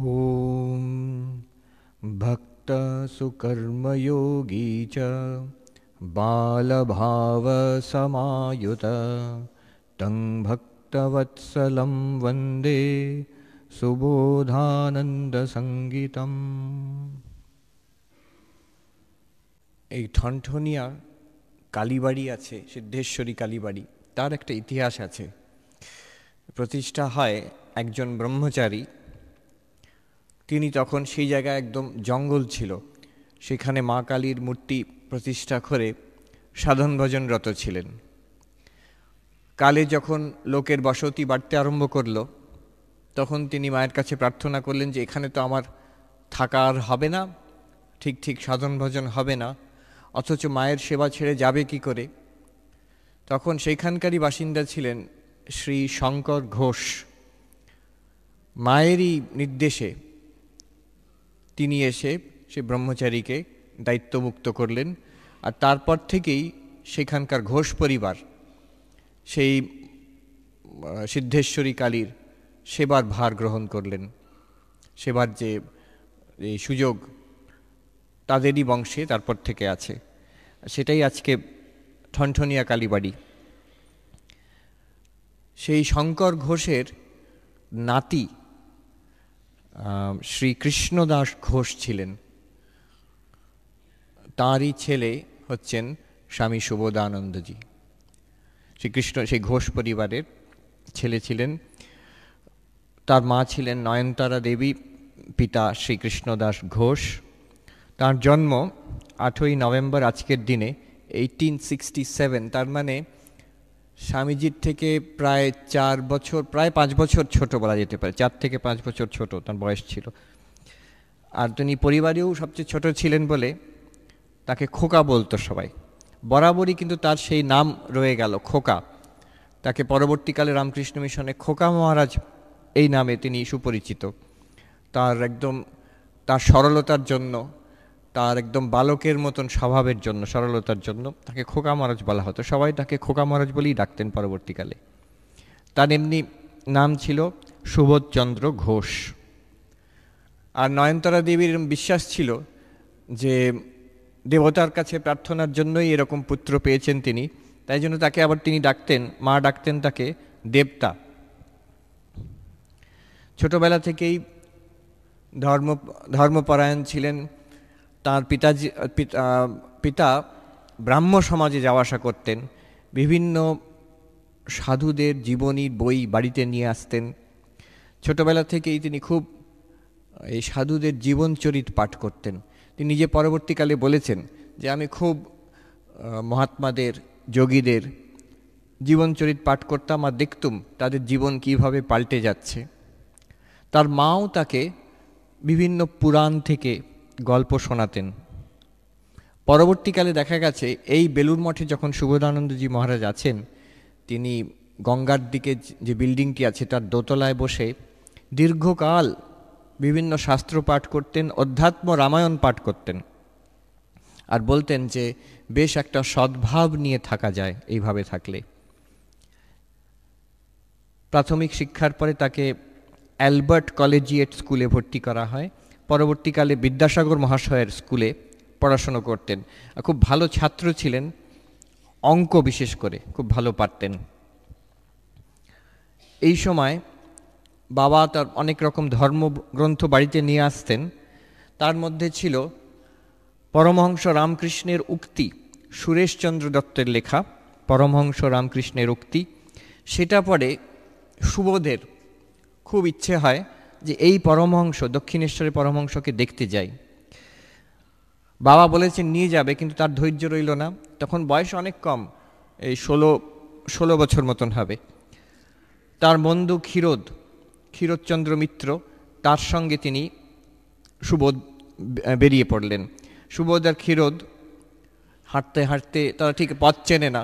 ॐ भक्तसुकर्मयोगी च बालभावसमायुत तं भक्तवत्सलं वन्दे সুবোধানন্দসঙ্গীতম এই ঠনঠনিয়া কালীবাড়ি আছে সিদ্ধেশ্বরী কালীবাড়ি তার একটা ইতিহাস আছে প্রতিষ্ঠা হয় একজন ব্রহ্মচারী তিনি তখন সেই জায়গায় একদম জঙ্গল ছিল সেখানে মা কালীর মূর্তি প্রতিষ্ঠা করে সাধন ভজনরত ছিলেন কালে যখন লোকের বসতি বাড়তে আরম্ভ করল তখন তিনি মায়ের কাছে প্রার্থনা করলেন যে এখানে তো আমার থাকা আর হবে না ঠিক ঠিক সাধন ভজন হবে না অথচ মায়ের সেবা ছেড়ে যাবে কি করে তখন সেইখানকারই বাসিন্দা ছিলেন শ্রী শঙ্কর ঘোষ মায়েরই নির্দেশে তিনি এসে সে ব্রহ্মচারীকে দায়িত্বমুক্ত করলেন আর তারপর থেকেই সেখানকার ঘোষ পরিবার সেই সিদ্ধেশ্বরী কালীর সেবার ভার গ্রহণ করলেন সেবার যে সুযোগ তাদেরই বংশে তারপর থেকে আছে সেটাই আজকে ঠনঠনিয়া কালীবাড়ি সেই শঙ্কর ঘোষের নাতি শ্রী কৃষ্ণদাস ঘোষ ছিলেন তাঁরই ছেলে হচ্ছেন স্বামী শুভদানন্দজি শ্রীকৃষ্ণ সেই ঘোষ পরিবারের ছেলে ছিলেন তার মা ছিলেন নয়নতারা দেবী পিতা শ্রীকৃষ্ণদাস ঘোষ তার জন্ম আঠই নভেম্বর আজকের দিনে এইটিন সিক্সটি সেভেন তার মানে স্বামীজির থেকে প্রায় চার বছর প্রায় পাঁচ বছর ছোট বলা যেতে পারে চার থেকে পাঁচ বছর ছোট তার বয়স ছিল আর তিনি পরিবারেও সবচেয়ে ছোট ছিলেন বলে তাকে খোকা বলতো সবাই বরাবরই কিন্তু তার সেই নাম রয়ে গেল খোকা তাকে পরবর্তীকালে রামকৃষ্ণ মিশনে খোকা মহারাজ এই নামে তিনি সুপরিচিত তার একদম তার সরলতার জন্য তার একদম বালকের মতন স্বভাবের জন্য সরলতার জন্য তাকে খোকা মহারাজ বলা হতো সবাই তাকে খোকা মহারাজ বলেই ডাকতেন পরবর্তীকালে তার এমনি নাম ছিল সুবোধচন্দ্র ঘোষ আর নয়নতারা দেবীর বিশ্বাস ছিল যে দেবতার কাছে প্রার্থনার জন্যই এরকম পুত্র পেয়েছেন তিনি তাই জন্য তাকে আবার তিনি ডাকতেন মা ডাকতেন তাকে দেবতা ছোটবেলা থেকেই ধর্ম ধর্মপরায়ণ ছিলেন তাঁর পিতাজি পিতা ব্রাহ্ম সমাজে যাওয়া আসা করতেন বিভিন্ন সাধুদের জীবনীর বই বাড়িতে নিয়ে আসতেন ছোটবেলা থেকেই তিনি খুব এই সাধুদের জীবনচরিত পাঠ করতেন তিনি নিজে পরবর্তীকালে বলেছেন যে আমি খুব মহাত্মাদের যোগীদের জীবনচরিত পাঠ করতাম আর দেখতুম তাদের জীবন কিভাবে পাল্টে যাচ্ছে তার মাও তাকে বিভিন্ন পুরাণ থেকে গল্প শোনাতেন পরবর্তীকালে দেখা গেছে এই বেলুর মঠে যখন সুবোধানন্দজি মহারাজ আছেন তিনি গঙ্গার দিকে যে বিল্ডিংটি আছে তার দোতলায় বসে দীর্ঘকাল বিভিন্ন শাস্ত্র পাঠ করতেন অধ্যাত্ম রামায়ণ পাঠ করতেন আর বলতেন যে বেশ একটা সদ্ভাব নিয়ে থাকা যায় এইভাবে থাকলে প্রাথমিক শিক্ষার পরে তাকে অ্যালবার্ট কলেজিয়েট স্কুলে ভর্তি করা হয় পরবর্তীকালে বিদ্যাসাগর মহাশয়ের স্কুলে পড়াশুনো করতেন খুব ভালো ছাত্র ছিলেন অঙ্ক বিশেষ করে খুব ভালো পারতেন এই সময় বাবা তার অনেক রকম ধর্মগ্রন্থ বাড়িতে নিয়ে আসতেন তার মধ্যে ছিল পরমহংস রামকৃষ্ণের উক্তি সুরেশচন্দ্র দত্তের লেখা পরমহংস রামকৃষ্ণের উক্তি সেটা পরে সুবোধের খুব ইচ্ছে হয় যে এই পরমহংস দক্ষিণেশ্বরের পরমহংসকে দেখতে যাই বাবা বলেছে নিয়ে যাবে কিন্তু তার ধৈর্য রইল না তখন বয়স অনেক কম এই ষোলো ষোলো বছর মতন হবে তার বন্ধু ক্ষীরোদ ক্ষীরোদচন্দ্র মিত্র তার সঙ্গে তিনি সুবোধ বেরিয়ে পড়লেন সুবোধ আর ক্ষীরোদ হাঁটতে হাঁটতে তারা ঠিক পথ চেনে না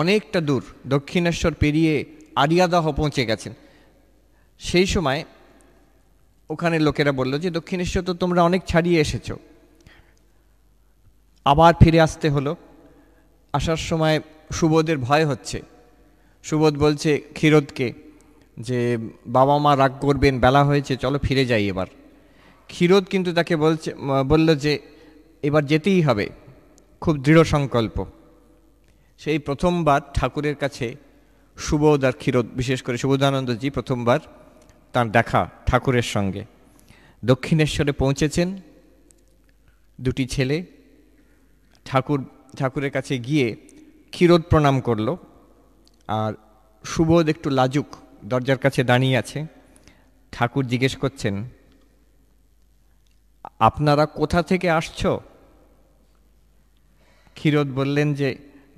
অনেকটা দূর দক্ষিণেশ্বর পেরিয়ে আরিয়াদহ পৌঁছে গেছেন সেই সময় ওখানে লোকেরা বলল যে দক্ষিণেশ্বর তো তোমরা অনেক ছাড়িয়ে এসেছো আবার ফিরে আসতে হলো আসার সময় সুবোধের ভয় হচ্ছে সুবোধ বলছে ক্ষীরোদকে যে বাবা মা রাগ করবেন বেলা হয়েছে চলো ফিরে যাই এবার ক্ষীরোদ কিন্তু তাকে বলছে বলল যে এবার যেতেই হবে খুব দৃঢ় সংকল্প সেই প্রথমবার ঠাকুরের কাছে সুবোধ আর ক্ষীরোদ বিশেষ করে সুবোধানন্দজি প্রথমবার তার দেখা ঠাকুরের সঙ্গে দক্ষিণেশ্বরে পৌঁছেছেন দুটি ছেলে ঠাকুর ঠাকুরের কাছে গিয়ে ক্ষীরোদ প্রণাম করল আর সুবোধ একটু লাজুক দরজার কাছে দাঁড়িয়ে আছে ঠাকুর জিজ্ঞেস করছেন আপনারা কোথা থেকে আসছ ক্ষীরোদ বললেন যে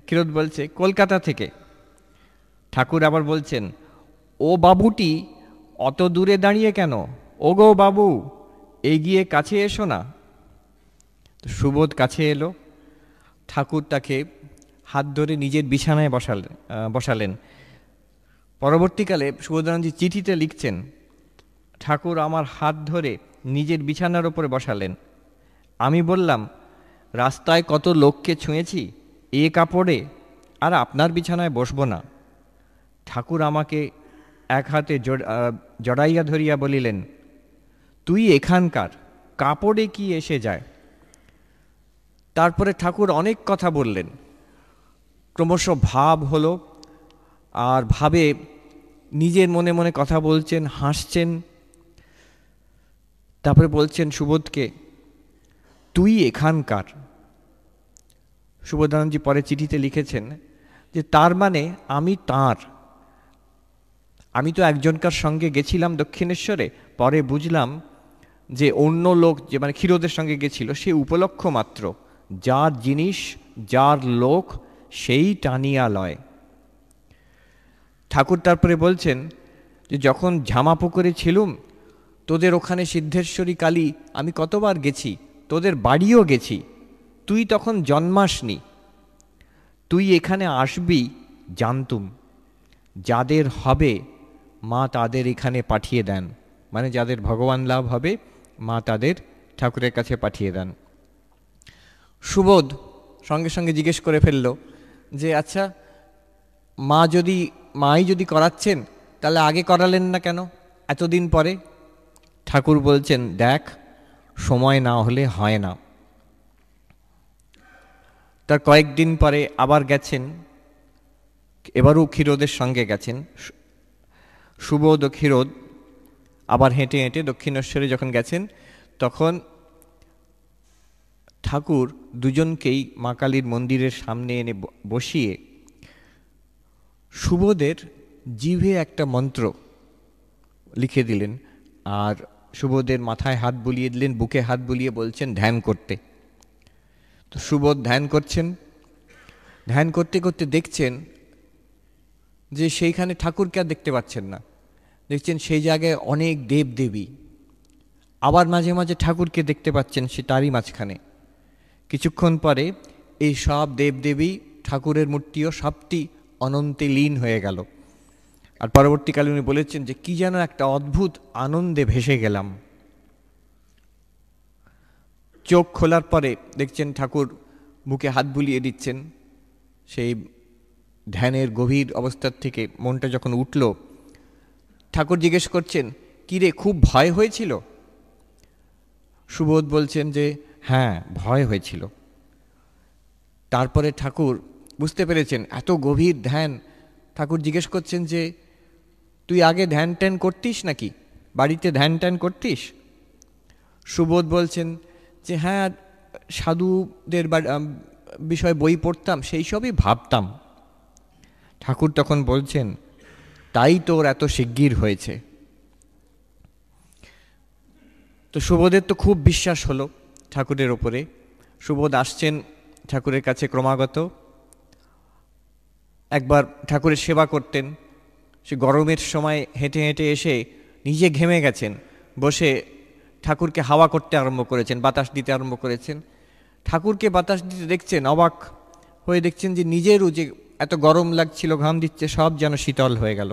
ক্ষীরোদ বলছে কলকাতা থেকে ঠাকুর আবার বলছেন ও বাবুটি অত দূরে দাঁড়িয়ে কেন ওগো বাবু এগিয়ে কাছে এসো না সুবোধ কাছে এলো ঠাকুর তাকে হাত ধরে নিজের বিছানায় বসালেন বসালেন পরবর্তীকালে সুবোধানন্দ চিঠিতে লিখছেন ঠাকুর আমার হাত ধরে নিজের বিছানার ওপরে বসালেন আমি বললাম রাস্তায় কত লোককে ছুঁয়েছি এ কাপড়ে আর আপনার বিছানায় বসবো না ঠাকুর আমাকে এক হাতে জড়াইয়া ধরিয়া বলিলেন তুই এখানকার কাপড়ে কি এসে যায় তারপরে ঠাকুর অনেক কথা বললেন ক্রমশ ভাব হলো আর ভাবে নিজের মনে মনে কথা বলছেন হাসছেন তারপরে বলছেন সুবোধকে তুই এখানকার সুবোধানন্দজি পরে চিঠিতে লিখেছেন যে তার মানে আমি তাঁর আমি তো একজনকার সঙ্গে গেছিলাম দক্ষিণেশ্বরে পরে বুঝলাম যে অন্য লোক যে মানে ক্ষীরোদের সঙ্গে গেছিল সে উপলক্ষ মাত্র যার জিনিস যার লোক সেই টানিয়া লয় ঠাকুর তারপরে বলছেন যে যখন ঝামা পুকুরে ছিলুম তোদের ওখানে সিদ্ধেশ্বরী কালী আমি কতবার গেছি তোদের বাড়িও গেছি তুই তখন জন্মাসনি তুই এখানে আসবি জানতুম যাদের হবে মা তাদের এখানে পাঠিয়ে দেন মানে যাদের ভগবান লাভ হবে মা তাদের ঠাকুরের কাছে পাঠিয়ে দেন সুবোধ সঙ্গে সঙ্গে জিজ্ঞেস করে ফেলল যে আচ্ছা মা যদি মাই যদি করাচ্ছেন তাহলে আগে করালেন না কেন এতদিন পরে ঠাকুর বলছেন দেখ সময় না হলে হয় না তার কয়েকদিন পরে আবার গেছেন এবারও ক্ষীরোদের সঙ্গে গেছেন সুবোধ ও ক্ষীরোদ আবার হেঁটে হেঁটে দক্ষিণেশ্বরে যখন গেছেন তখন ঠাকুর দুজনকেই মা কালীর মন্দিরের সামনে এনে বসিয়ে সুবোধের জিভে একটা মন্ত্র লিখে দিলেন আর সুবোধের মাথায় হাত বুলিয়ে দিলেন বুকে হাত বুলিয়ে বলছেন ধ্যান করতে তো সুবোধ ধ্যান করছেন ধ্যান করতে করতে দেখছেন যে সেইখানে ঠাকুরকে আর দেখতে পাচ্ছেন না দেখছেন সেই জায়গায় অনেক দেব দেবী আবার মাঝে মাঝে ঠাকুরকে দেখতে পাচ্ছেন সে তারই মাঝখানে কিছুক্ষণ পরে এই সব দেবদেবী ঠাকুরের মূর্তিও সবটি অনন্তে লীন হয়ে গেল আর পরবর্তীকালে উনি বলেছেন যে কি যেন একটা অদ্ভুত আনন্দে ভেসে গেলাম চোখ খোলার পরে দেখছেন ঠাকুর বুকে হাত বুলিয়ে দিচ্ছেন সেই ধ্যানের গভীর অবস্থার থেকে মনটা যখন উঠল ঠাকুর জিজ্ঞেস করছেন কিরে খুব ভয় হয়েছিল সুবোধ বলছেন যে হ্যাঁ ভয় হয়েছিল তারপরে ঠাকুর বুঝতে পেরেছেন এত গভীর ধ্যান ঠাকুর জিজ্ঞেস করছেন যে তুই আগে ধ্যান ট্যান করতিস নাকি বাড়িতে ধ্যান ট্যান করতিস সুবোধ বলছেন যে হ্যাঁ সাধুদের বিষয়ে বই পড়তাম সেই সবই ভাবতাম ঠাকুর তখন বলছেন তাই তোর এত শিগগির হয়েছে তো শুভদের তো খুব বিশ্বাস হলো ঠাকুরের ওপরে সুবোধ আসছেন ঠাকুরের কাছে ক্রমাগত একবার ঠাকুরের সেবা করতেন সে গরমের সময় হেঁটে হেঁটে এসে নিজে ঘেমে গেছেন বসে ঠাকুরকে হাওয়া করতে আরম্ভ করেছেন বাতাস দিতে আরম্ভ করেছেন ঠাকুরকে বাতাস দিতে দেখছেন অবাক হয়ে দেখছেন যে নিজেরও যে এত গরম লাগছিল ঘাম দিচ্ছে সব যেন শীতল হয়ে গেল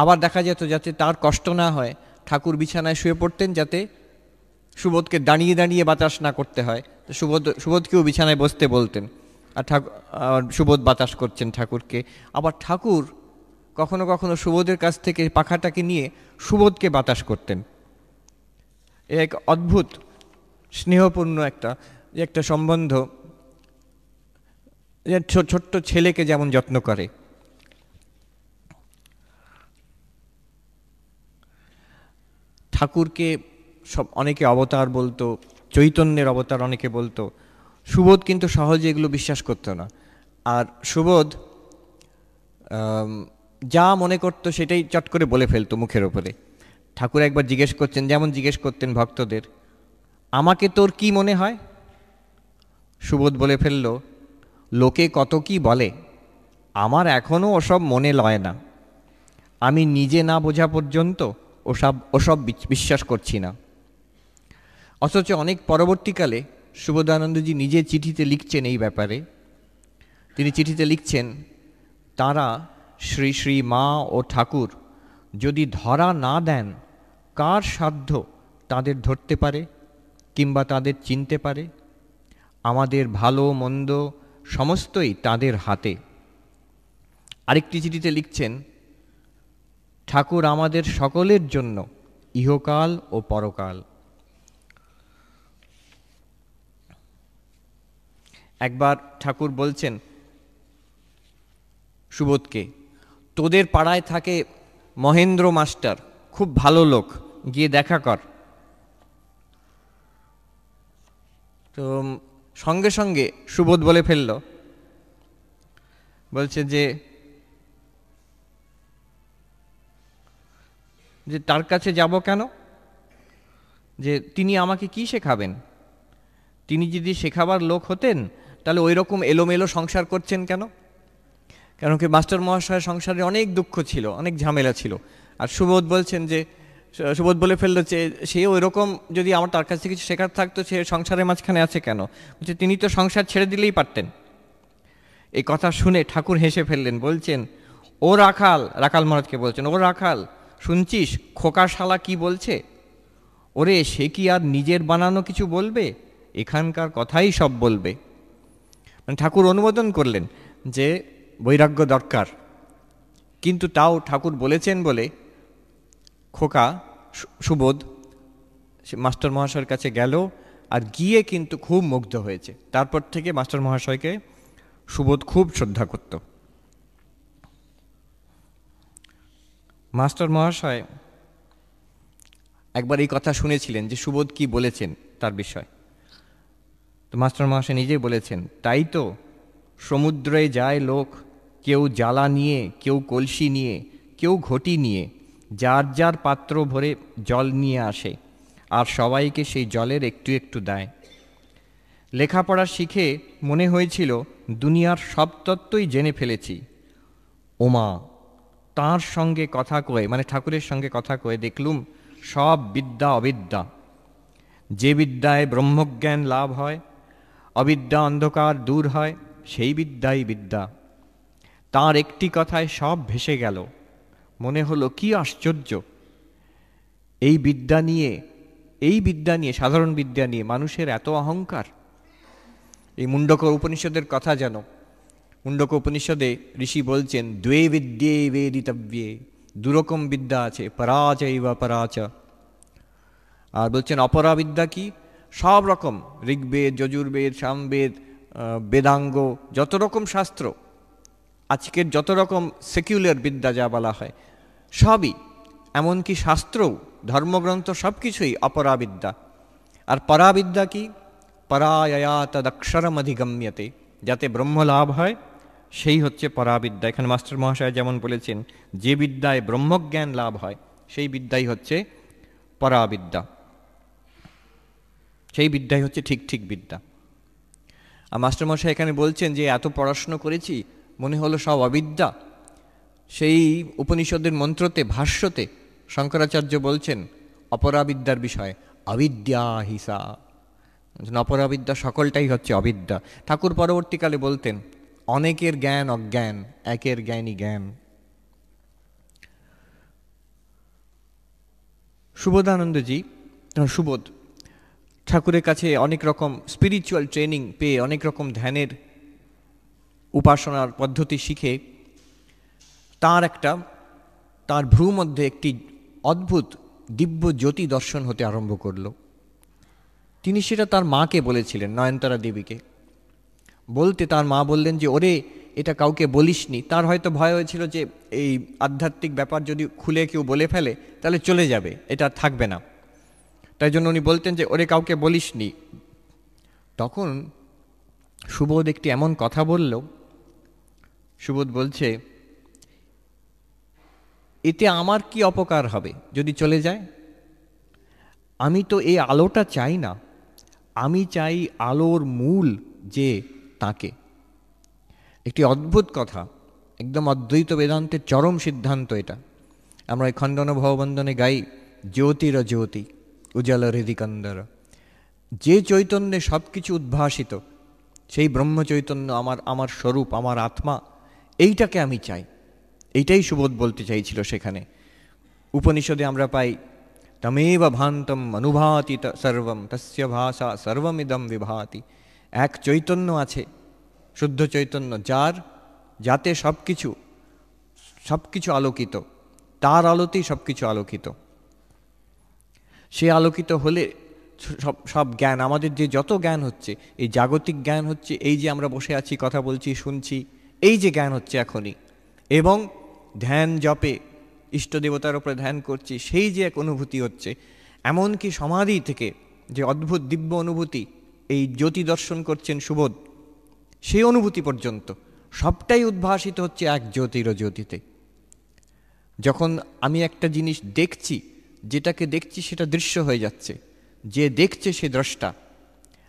আবার দেখা যেত যাতে তার কষ্ট না হয় ঠাকুর বিছানায় শুয়ে পড়তেন যাতে সুবোধকে দাঁড়িয়ে দাঁড়িয়ে বাতাস না করতে হয় তো সুবোধ সুবোধকেও বিছানায় বসতে বলতেন আর ঠাকুর সুবোধ বাতাস করছেন ঠাকুরকে আবার ঠাকুর কখনো কখনো সুবোধের কাছ থেকে পাখাটাকে নিয়ে সুবোধকে বাতাস করতেন এক অদ্ভুত স্নেহপূর্ণ একটা একটা সম্বন্ধ ছোট্ট ছেলেকে যেমন যত্ন করে ঠাকুরকে সব অনেকে অবতার বলতো চৈতন্যের অবতার অনেকে বলতো সুবোধ কিন্তু সহজে এগুলো বিশ্বাস করতো না আর সুবোধ যা মনে করতো সেটাই চট করে বলে ফেলতো মুখের ওপরে ঠাকুর একবার জিজ্ঞেস করছেন যেমন জিজ্ঞেস করতেন ভক্তদের আমাকে তোর কি মনে হয় সুবোধ বলে ফেললো লোকে কত কি বলে আমার এখনও ওসব মনে লয় না আমি নিজে না বোঝা পর্যন্ত ওসব ওসব বিশ্বাস করছি না অথচ অনেক পরবর্তীকালে সুবোধানন্দজি নিজে চিঠিতে লিখছেন এই ব্যাপারে তিনি চিঠিতে লিখছেন তারা শ্রী শ্রী মা ও ঠাকুর যদি ধরা না দেন কার সাধ্য তাদের ধরতে পারে কিংবা তাদের চিনতে পারে আমাদের ভালো মন্দ সমস্তই তাদের হাতে আরেকটি চিঠিতে লিখছেন ঠাকুর আমাদের সকলের জন্য ইহকাল ও পরকাল একবার ঠাকুর বলছেন সুবোধকে তোদের পাড়ায় থাকে মহেন্দ্র মাস্টার খুব ভালো লোক গিয়ে দেখা কর তো সঙ্গে সঙ্গে সুবোধ বলে ফেলল বলছে যে যে তার কাছে যাব কেন যে তিনি আমাকে কি শেখাবেন তিনি যদি শেখাবার লোক হতেন তাহলে ওই রকম এলোমেলো সংসার করছেন কেন কেন কি মাস্টার মহাশয়ের সংসারে অনেক দুঃখ ছিল অনেক ঝামেলা ছিল আর সুবোধ বলছেন যে সুবোধ বলে ফেললো যে সে ওই রকম যদি আমার তার কাছে কিছু শেখার থাকতো সে সংসারের মাঝখানে আছে কেন বলছে তিনি তো সংসার ছেড়ে দিলেই পারতেন এই কথা শুনে ঠাকুর হেসে ফেললেন বলছেন ও রাখাল রাখাল মহারাজকে বলছেন ও রাখাল শুনছিস খোকা শালা কি বলছে ওরে সে কি আর নিজের বানানো কিছু বলবে এখানকার কথাই সব বলবে মানে ঠাকুর অনুমোদন করলেন যে বৈরাগ্য দরকার কিন্তু তাও ঠাকুর বলেছেন বলে খোকা সুবোধ মাস্টার মহাশয়ের কাছে গেল আর গিয়ে কিন্তু খুব মুগ্ধ হয়েছে তারপর থেকে মাস্টার মহাশয়কে সুবোধ খুব শ্রদ্ধা করত মাস্টার মহাশয় একবার এই কথা শুনেছিলেন যে সুবোধ কি বলেছেন তার বিষয় তো মাস্টার মহাশয় নিজেই বলেছেন তাই তো সমুদ্রে যায় লোক কেউ জ্বালা নিয়ে কেউ কলসি নিয়ে কেউ ঘটি নিয়ে যার যার পাত্র ভরে জল নিয়ে আসে আর সবাইকে সেই জলের একটু একটু দেয় লেখাপড়া শিখে মনে হয়েছিল দুনিয়ার সব তত্ত্বই জেনে ফেলেছি ওমা তার সঙ্গে কথা কয়ে মানে ঠাকুরের সঙ্গে কথা কয়ে দেখলুম সব বিদ্যা অবিদ্যা যে বিদ্যায় ব্রহ্মজ্ঞান লাভ হয় অবিদ্যা অন্ধকার দূর হয় সেই বিদ্যাই বিদ্যা তার একটি কথায় সব ভেসে গেল মনে হলো কি আশ্চর্য এই বিদ্যা নিয়ে এই বিদ্যা নিয়ে সাধারণ বিদ্যা নিয়ে মানুষের এত অহংকার এই মুন্ডক উপনিষদের কথা যেন মুন্ডক উপনিষদে ঋষি বলছেন দ্বে বিদ্যে বেদিতব্যে দুরকম বিদ্যা আছে পরাচয় বা পরাচ আর বলছেন অপরা বিদ্যা কি সব রকম ঋগ্বেদ যজুর্বেদ সামবেদ বেদাঙ্গ যত রকম শাস্ত্র আজকের যত রকম সেকিউলার বিদ্যা যা বলা হয় সবই এমনকি শাস্ত্রও ধর্মগ্রন্থ সব কিছুই অপরাবিদ্যা আর পরাবিদ্যা কি তদক্ষরম অধিগম্যতে যাতে ব্রহ্মলাভ হয় সেই হচ্ছে পরাবিদ্যা এখানে মাস্টার মহাশয় যেমন বলেছেন যে বিদ্যায় ব্রহ্মজ্ঞান লাভ হয় সেই বিদ্যাই হচ্ছে পরাবিদ্যা সেই বিদ্যাই হচ্ছে ঠিক ঠিক বিদ্যা আর মাস্টারমশাই এখানে বলছেন যে এত পড়াশুনো করেছি মনে হলো সব অবিদ্যা সেই উপনিষদের মন্ত্রতে ভাষ্যতে শঙ্করাচার্য বলছেন অপরাবিদ্যার বিষয়ে অবিদ্যা হিসা অপরাবিদ্যা সকলটাই হচ্ছে অবিদ্যা ঠাকুর পরবর্তীকালে বলতেন অনেকের জ্ঞান অজ্ঞান একের জ্ঞানী জ্ঞান সুবোধানন্দজি সুবোধ ঠাকুরের কাছে অনেক রকম স্পিরিচুয়াল ট্রেনিং পেয়ে অনেক রকম ধ্যানের উপাসনার পদ্ধতি শিখে তার একটা তার ভ্রু মধ্যে একটি অদ্ভুত দিব্য জ্যোতি দর্শন হতে আরম্ভ করল তিনি সেটা তার মাকে বলেছিলেন নয়নতারা দেবীকে বলতে তার মা বললেন যে ওরে এটা কাউকে বলিসনি তার হয়তো ভয় হয়েছিল যে এই আধ্যাত্মিক ব্যাপার যদি খুলে কেউ বলে ফেলে তাহলে চলে যাবে এটা থাকবে না তাই জন্য উনি বলতেন যে ওরে কাউকে বলিসনি তখন সুবোধ একটি এমন কথা বলল সুবোধ বলছে এতে আমার কি অপকার হবে যদি চলে যায় আমি তো এই আলোটা চাই না আমি চাই আলোর মূল যে তাকে একটি অদ্ভুত কথা একদম অদ্বৈত বেদান্তের চরম সিদ্ধান্ত এটা আমরা এই খণ্ডন ভববন্ধনে গাই জ্যোতির জ্যোতি উজ্জ্বল হৃদিকন্দর যে চৈতন্যে সব কিছু উদ্ভাসিত সেই ব্রহ্মচৈতন্য আমার আমার স্বরূপ আমার আত্মা এইটাকে আমি চাই এইটাই সুবোধ বলতে চাইছিল সেখানে উপনিষদে আমরা পাই তমেব ভান্তম অনুভাতি সর্বম তস্য ভাষা সর্বমিদম বিভাতি এক চৈতন্য আছে শুদ্ধ চৈতন্য যার যাতে সব কিছু সব কিছু আলোকিত তার আলোতেই সব কিছু আলোকিত সে আলোকিত হলে সব সব জ্ঞান আমাদের যে যত জ্ঞান হচ্ছে এই জাগতিক জ্ঞান হচ্ছে এই যে আমরা বসে আছি কথা বলছি শুনছি এই যে জ্ঞান হচ্ছে এখনই এবং ধ্যান জপে ইষ্ট দেবতার উপরে ধ্যান করছি সেই যে এক অনুভূতি হচ্ছে এমনকি সমাধি থেকে যে অদ্ভুত দিব্য অনুভূতি এই জ্যোতি দর্শন করছেন সুবোধ সেই অনুভূতি পর্যন্ত সবটাই উদ্ভাসিত হচ্ছে এক জ্যোতির জ্যোতিতে যখন আমি একটা জিনিস দেখছি যেটাকে দেখছি সেটা দৃশ্য হয়ে যাচ্ছে যে দেখছে সে দ্রষ্টা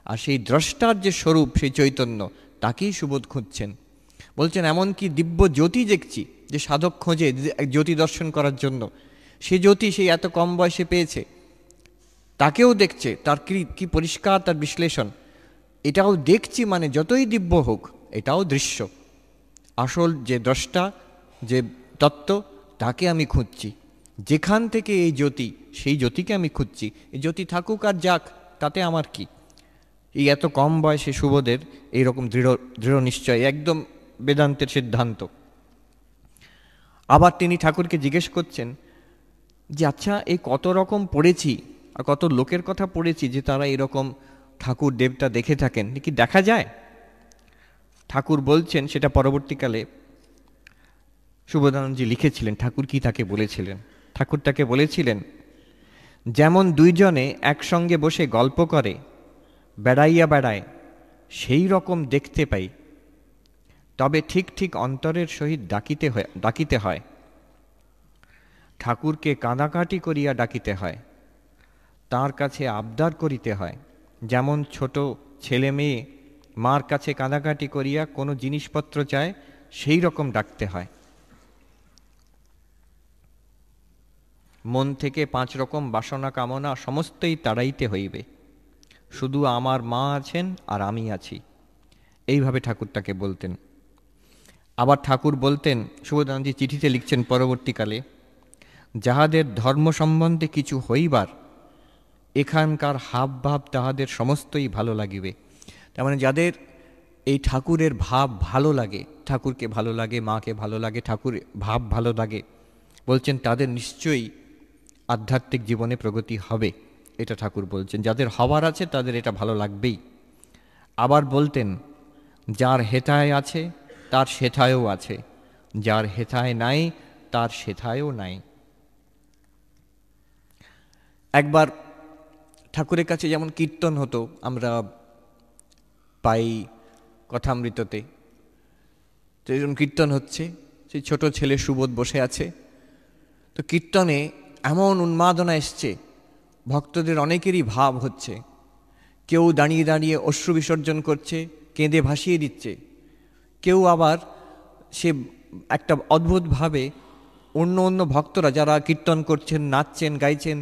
আর সেই দ্রষ্টার যে স্বরূপ সেই চৈতন্য তাকেই সুবোধ খুঁজছেন বলছেন এমনকি দিব্য জ্যোতি দেখছি যে সাধক খোঁজে জ্যোতি দর্শন করার জন্য সে জ্যোতি সেই এত কম বয়সে পেয়েছে তাকেও দেখছে তার কি কী পরিষ্কার তার বিশ্লেষণ এটাও দেখছি মানে যতই দিব্য হোক এটাও দৃশ্য আসল যে দ্রষ্টা যে তত্ত্ব তাকে আমি খুঁজছি যেখান থেকে এই জ্যোতি সেই জ্যোতিকে আমি খুঁজছি এই জ্যোতি থাকুক আর যাক তাতে আমার কি এই এত কম বয়সে শুভদের এইরকম দৃঢ় দৃঢ় নিশ্চয় একদম বেদান্তের সিদ্ধান্ত আবার তিনি ঠাকুরকে জিজ্ঞেস করছেন যে আচ্ছা এই কত রকম পড়েছি আর কত লোকের কথা পড়েছি যে তারা এরকম ঠাকুর দেবতা দেখে থাকেন কি দেখা যায় ঠাকুর বলছেন সেটা পরবর্তীকালে সুবোধানন্দজি লিখেছিলেন ঠাকুর কি তাকে বলেছিলেন ঠাকুর তাকে বলেছিলেন যেমন দুইজনে একসঙ্গে বসে গল্প করে বেড়াইয়া বেড়ায় সেই রকম দেখতে পাই তবে ঠিক ঠিক অন্তরের সহিত ডাকিতে হয় ডাকিতে হয় ঠাকুরকে কাঁদাকাটি করিয়া ডাকিতে হয় তার কাছে আবদার করিতে হয় যেমন ছোট ছেলে মেয়ে মার কাছে কাঁদাকাটি করিয়া কোনো জিনিসপত্র চায় সেই রকম ডাকতে হয় মন থেকে পাঁচ রকম বাসনা কামনা সমস্তই তাড়াইতে হইবে শুধু আমার মা আছেন আর আমি আছি এইভাবে ঠাকুরটাকে বলতেন আবার ঠাকুর বলতেন সুবোধানন্দী চিঠিতে লিখছেন পরবর্তীকালে যাহাদের ধর্ম সম্বন্ধে কিছু হইবার এখানকার হাব ভাব তাহাদের সমস্তই ভালো লাগিবে তার মানে যাদের এই ঠাকুরের ভাব ভালো লাগে ঠাকুরকে ভালো লাগে মাকে ভালো লাগে ঠাকুর ভাব ভালো লাগে বলছেন তাদের নিশ্চয়ই আধ্যাত্মিক জীবনে প্রগতি হবে এটা ঠাকুর বলছেন যাদের হওয়ার আছে তাদের এটা ভালো লাগবেই আবার বলতেন যার হেতায় আছে তার সেথায়ও আছে যার হেথায় নাই তার সেথায়ও নাই একবার ঠাকুরের কাছে যেমন কীর্তন হতো আমরা পাই কথামৃততে যেরকম কীর্তন হচ্ছে সেই ছোট ছেলে সুবোধ বসে আছে তো কীর্তনে এমন উন্মাদনা এসছে ভক্তদের অনেকেরই ভাব হচ্ছে কেউ দাঁড়িয়ে দাঁড়িয়ে অশ্রু বিসর্জন করছে কেঁদে ভাসিয়ে দিচ্ছে কেউ আবার সে একটা অদ্ভুতভাবে অন্য অন্য ভক্তরা যারা কীর্তন করছেন নাচছেন গাইছেন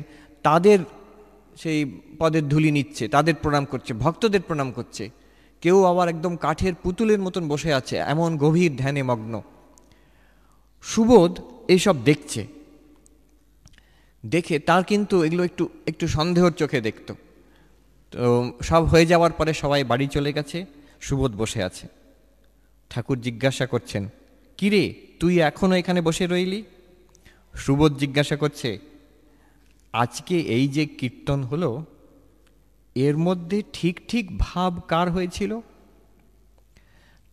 তাদের সেই পদের ধুলি নিচ্ছে তাদের প্রণাম করছে ভক্তদের প্রণাম করছে কেউ আবার একদম কাঠের পুতুলের মতন বসে আছে এমন গভীর ধ্যানে মগ্ন সুবোধ এইসব দেখছে দেখে তার কিন্তু এগুলো একটু একটু সন্দেহর চোখে দেখত তো সব হয়ে যাওয়ার পরে সবাই বাড়ি চলে গেছে সুবোধ বসে আছে ঠাকুর জিজ্ঞাসা করছেন কিরে তুই এখনও এখানে বসে রইলি সুবোধ জিজ্ঞাসা করছে আজকে এই যে কীর্তন হলো এর মধ্যে ঠিক ঠিক ভাব কার হয়েছিল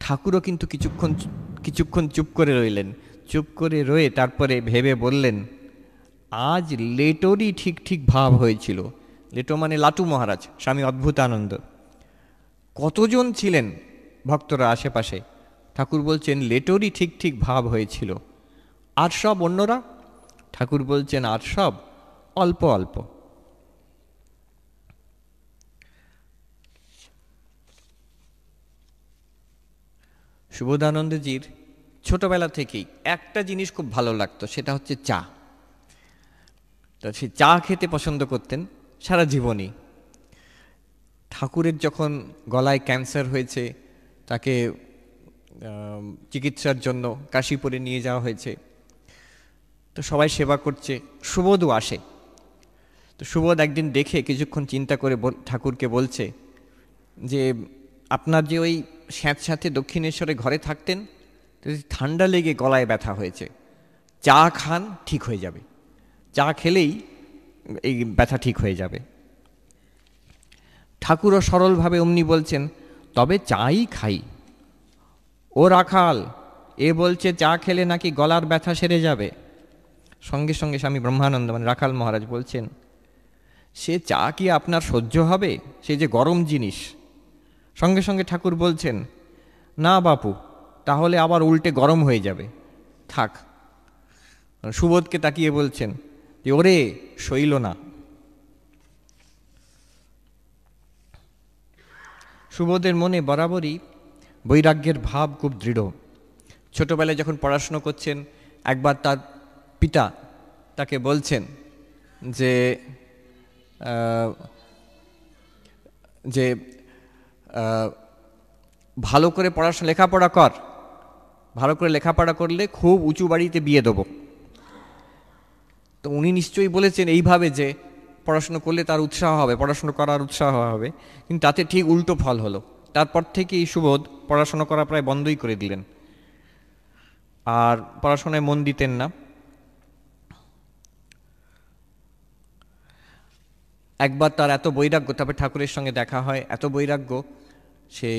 ঠাকুরও কিন্তু কিছুক্ষণ কিছুক্ষণ চুপ করে রইলেন চুপ করে রয়ে তারপরে ভেবে বললেন আজ লেটোরই ঠিক ঠিক ভাব হয়েছিল লেটো মানে লাটু মহারাজ স্বামী অদ্ভুত আনন্দ কতজন ছিলেন ভক্তরা আশেপাশে ঠাকুর বলছেন লেটোরই ঠিক ঠিক ভাব হয়েছিল আর সব অন্যরা ঠাকুর বলছেন আর সব অল্প অল্প সুবোধানন্দজির ছোটবেলা থেকেই একটা জিনিস খুব ভালো লাগতো সেটা হচ্ছে চা তো সে চা খেতে পছন্দ করতেন সারা জীবনই ঠাকুরের যখন গলায় ক্যান্সার হয়েছে তাকে চিকিৎসার জন্য কাশীপুরে নিয়ে যাওয়া হয়েছে তো সবাই সেবা করছে সুবোধও আসে তো সুবোধ একদিন দেখে কিছুক্ষণ চিন্তা করে ঠাকুরকে বলছে যে আপনার যে ওই স্যাঁত সাথে দক্ষিণেশ্বরে ঘরে থাকতেন ঠান্ডা লেগে গলায় ব্যথা হয়েছে চা খান ঠিক হয়ে যাবে চা খেলেই এই ব্যথা ঠিক হয়ে যাবে ঠাকুরও সরলভাবে অমনি বলছেন তবে চাই খাই ও রাখাল এ বলছে চা খেলে নাকি গলার ব্যথা সেরে যাবে সঙ্গে সঙ্গে স্বামী ব্রহ্মানন্দ মানে রাখাল মহারাজ বলছেন সে চা কি আপনার সহ্য হবে সে যে গরম জিনিস সঙ্গে সঙ্গে ঠাকুর বলছেন না বাপু তাহলে আবার উল্টে গরম হয়ে যাবে থাক সুবোধকে তাকিয়ে বলছেন যে ওরে সইল না সুবোধের মনে বরাবরই বৈরাগ্যের ভাব খুব দৃঢ় ছোটোবেলায় যখন পড়াশুনো করছেন একবার তার পিতা তাকে বলছেন যে যে ভালো করে পড়াশোনা লেখাপড়া কর ভালো করে লেখাপড়া করলে খুব উঁচু বাড়িতে বিয়ে দেবো তো উনি নিশ্চয়ই বলেছেন এইভাবে যে পড়াশুনো করলে তার উৎসাহ হবে পড়াশুনো করার উৎসাহ হবে কিন্তু তাতে ঠিক উল্টো ফল হলো তারপর থেকেই সুবোধ পড়াশোনা করা প্রায় বন্ধই করে দিলেন আর পড়াশোনায় মন দিতেন না একবার তার এত বৈরাগ্য তারপর ঠাকুরের সঙ্গে দেখা হয় এত বৈরাগ্য সে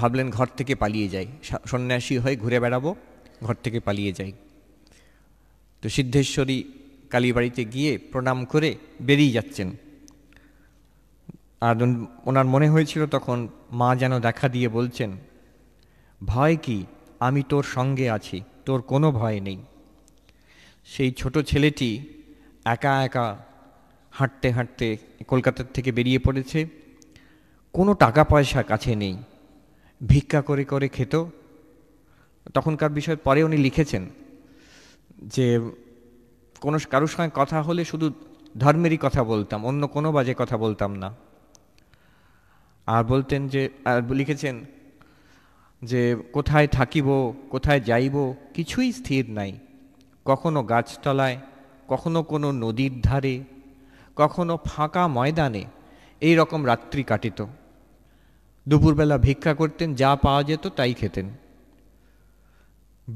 ভাবলেন ঘর থেকে পালিয়ে যাই সন্ন্যাসী হয়ে ঘুরে বেড়াবো ঘর থেকে পালিয়ে যাই তো সিদ্ধেশ্বরী কালীবাড়িতে গিয়ে প্রণাম করে বেরিয়ে যাচ্ছেন আর ওনার মনে হয়েছিল তখন মা যেন দেখা দিয়ে বলছেন ভয় কি আমি তোর সঙ্গে আছি তোর কোনো ভয় নেই সেই ছোট ছেলেটি একা একা হাঁটতে হাঁটতে কলকাতার থেকে বেরিয়ে পড়েছে কোনো টাকা পয়সা কাছে নেই ভিক্ষা করে করে খেত তখনকার বিষয় পরে উনি লিখেছেন যে কোনো কারোর সঙ্গে কথা হলে শুধু ধর্মেরই কথা বলতাম অন্য কোনো বাজে কথা বলতাম না আর বলতেন যে আর লিখেছেন যে কোথায় থাকিব কোথায় যাইব কিছুই স্থির নাই কখনো গাছতলায় কখনো কোনো নদীর ধারে কখনো ফাঁকা ময়দানে এই রকম রাত্রি কাটিত দুপুরবেলা ভিক্ষা করতেন যা পাওয়া যেত তাই খেতেন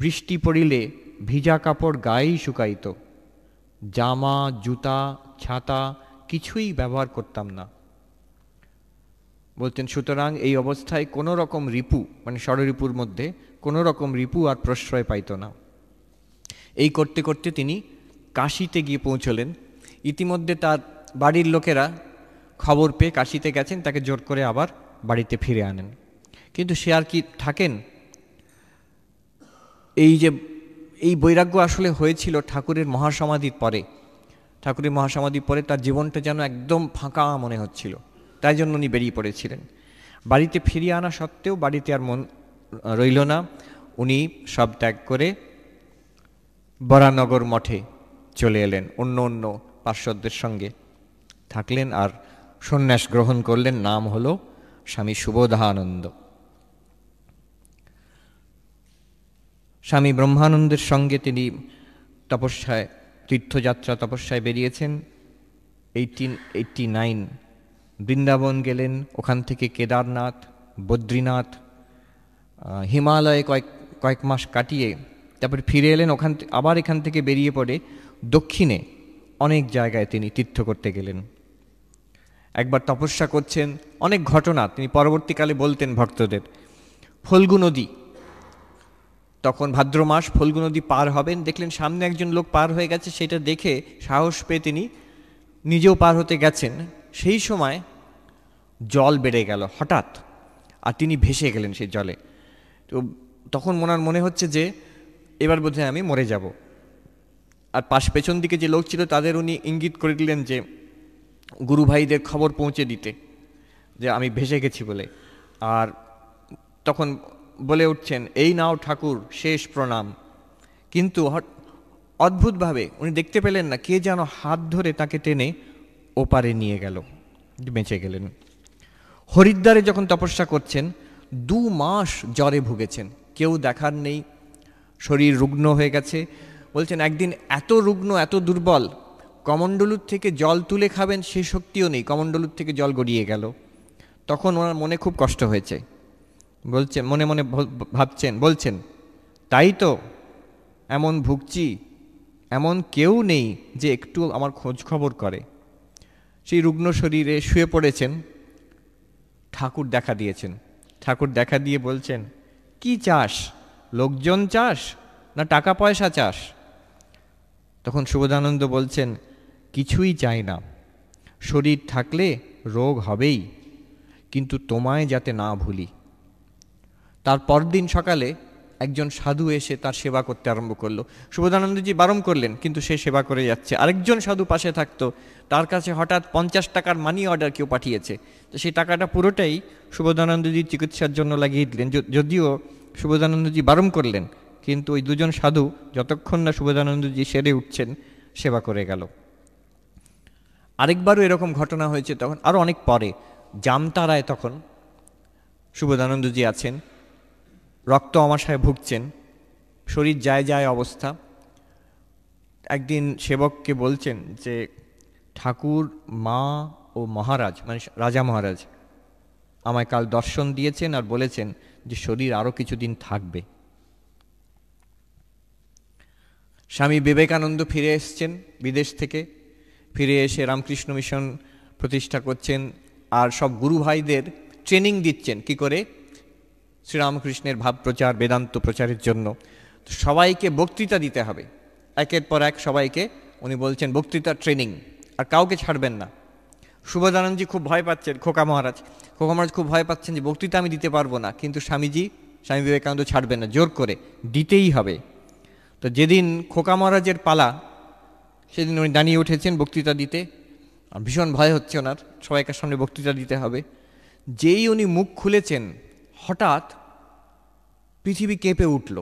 বৃষ্টি পড়িলে ভিজা কাপড় গায়েই শুকাইত জামা জুতা ছাতা কিছুই ব্যবহার করতাম না বলছেন সুতরাং এই অবস্থায় কোনো রকম রিপু মানে ষড়রিপুর মধ্যে কোনো রকম রিপু আর প্রশ্রয় পাইত না এই করতে করতে তিনি কাশিতে গিয়ে পৌঁছলেন ইতিমধ্যে তার বাড়ির লোকেরা খবর পেয়ে কাশিতে গেছেন তাকে জোর করে আবার বাড়িতে ফিরে আনেন কিন্তু সে আর কি থাকেন এই যে এই বৈরাগ্য আসলে হয়েছিল ঠাকুরের মহাসমাধির পরে ঠাকুরের মহাসমাধির পরে তার জীবনটা যেন একদম ফাঁকা মনে হচ্ছিল তাই জন্য উনি বেরিয়ে পড়েছিলেন বাড়িতে ফিরিয়ে আনা সত্ত্বেও বাড়িতে আর মন রইল না উনি সব ত্যাগ করে বরানগর মঠে চলে এলেন অন্য অন্য পার্শ্বদের সঙ্গে থাকলেন আর সন্ন্যাস গ্রহণ করলেন নাম হল স্বামী সুবোধানন্দ স্বামী ব্রহ্মানন্দের সঙ্গে তিনি তপস্যায় তীর্থযাত্রা তপস্যায় বেরিয়েছেন এইটিন এইটটি নাইন বৃন্দাবন গেলেন ওখান থেকে কেদারনাথ বদ্রীনাথ হিমালয়ে কয়েক কয়েক মাস কাটিয়ে তারপরে ফিরে এলেন ওখান আবার এখান থেকে বেরিয়ে পড়ে দক্ষিণে অনেক জায়গায় তিনি তীর্থ করতে গেলেন একবার তপস্যা করছেন অনেক ঘটনা তিনি পরবর্তীকালে বলতেন ভক্তদের ফল্গু নদী তখন ভাদ্র মাস ফল্গু নদী পার হবেন দেখলেন সামনে একজন লোক পার হয়ে গেছে সেটা দেখে সাহস পেয়ে তিনি নিজেও পার হতে গেছেন সেই সময় জল বেড়ে গেল হঠাৎ আর তিনি ভেসে গেলেন সেই জলে তো তখন মনার মনে হচ্ছে যে এবার বোধহয় আমি মরে যাব আর পাশ পেছন দিকে যে লোক ছিল তাদের উনি ইঙ্গিত করে দিলেন যে গুরু ভাইদের খবর পৌঁছে দিতে যে আমি ভেসে গেছি বলে আর তখন বলে উঠছেন এই নাও ঠাকুর শেষ প্রণাম কিন্তু অদ্ভুতভাবে উনি দেখতে পেলেন না কে যেন হাত ধরে তাকে টেনে ওপারে নিয়ে গেল বেঁচে গেলেন হরিদ্বারে যখন তপস্যা করছেন দু মাস জ্বরে ভুগেছেন কেউ দেখার নেই শরীর রুগ্ন হয়ে গেছে বলছেন একদিন এত রুগ্ন এত দুর্বল কমণ্ডলুর থেকে জল তুলে খাবেন সে শক্তিও নেই কমণ্ডলুর থেকে জল গড়িয়ে গেল তখন ওনার মনে খুব কষ্ট হয়েছে বলছে মনে মনে ভাবছেন বলছেন তাই তো এমন ভুগছি এমন কেউ নেই যে একটু আমার খোঁজ খবর করে সেই রুগ্ন শরীরে শুয়ে পড়েছেন ঠাকুর দেখা দিয়েছেন ঠাকুর দেখা দিয়ে বলছেন কি চাষ লোকজন চাষ না টাকা পয়সা চাষ তখন শুভদানন্দ বলছেন কিছুই চাই না শরীর থাকলে রোগ হবেই কিন্তু তোমায় যাতে না ভুলি তার পরদিন সকালে একজন সাধু এসে তার সেবা করতে আরম্ভ করলো সুবোধানন্দজি বারণ করলেন কিন্তু সে সেবা করে যাচ্ছে আরেকজন সাধু পাশে থাকতো তার কাছে হঠাৎ পঞ্চাশ টাকার মানি অর্ডার কেউ পাঠিয়েছে তো সেই টাকাটা পুরোটাই সুবোধানন্দজি চিকিৎসার জন্য লাগিয়ে দিলেন যদিও সুবোধানন্দজি বারণ করলেন কিন্তু ওই দুজন সাধু যতক্ষণ না সুবোধানন্দজি সেরে উঠছেন সেবা করে গেল আরেকবারও এরকম ঘটনা হয়েছে তখন আরও অনেক পরে জামতারায় তখন সুবোধানন্দজি আছেন রক্ত অমাশায় ভুগছেন শরীর যায় যায় অবস্থা একদিন সেবককে বলছেন যে ঠাকুর মা ও মহারাজ মানে রাজা মহারাজ আমায় কাল দর্শন দিয়েছেন আর বলেছেন যে শরীর আরও কিছুদিন থাকবে স্বামী বিবেকানন্দ ফিরে এসছেন বিদেশ থেকে ফিরে এসে রামকৃষ্ণ মিশন প্রতিষ্ঠা করছেন আর সব গুরু ভাইদের ট্রেনিং দিচ্ছেন কি করে শ্রীরামকৃষ্ণের ভাব প্রচার বেদান্ত প্রচারের জন্য সবাইকে বক্তৃতা দিতে হবে একের পর এক সবাইকে উনি বলছেন বক্তৃতা ট্রেনিং আর কাউকে ছাড়বেন না সুভদানন্দজি খুব ভয় পাচ্ছেন খোকা মহারাজ খোকা মহারাজ খুব ভয় পাচ্ছেন যে বক্তৃতা আমি দিতে পারবো না কিন্তু স্বামীজি স্বামী বিবেকানন্দ ছাড়বেন না জোর করে দিতেই হবে তো যেদিন খোকা মহারাজের পালা সেদিন উনি দাঁড়িয়ে উঠেছেন বক্তৃতা দিতে ভীষণ ভয় হচ্ছে ওনার সবাইকার সামনে বক্তৃতা দিতে হবে যেই উনি মুখ খুলেছেন হঠাৎ পৃথিবী কেঁপে উঠল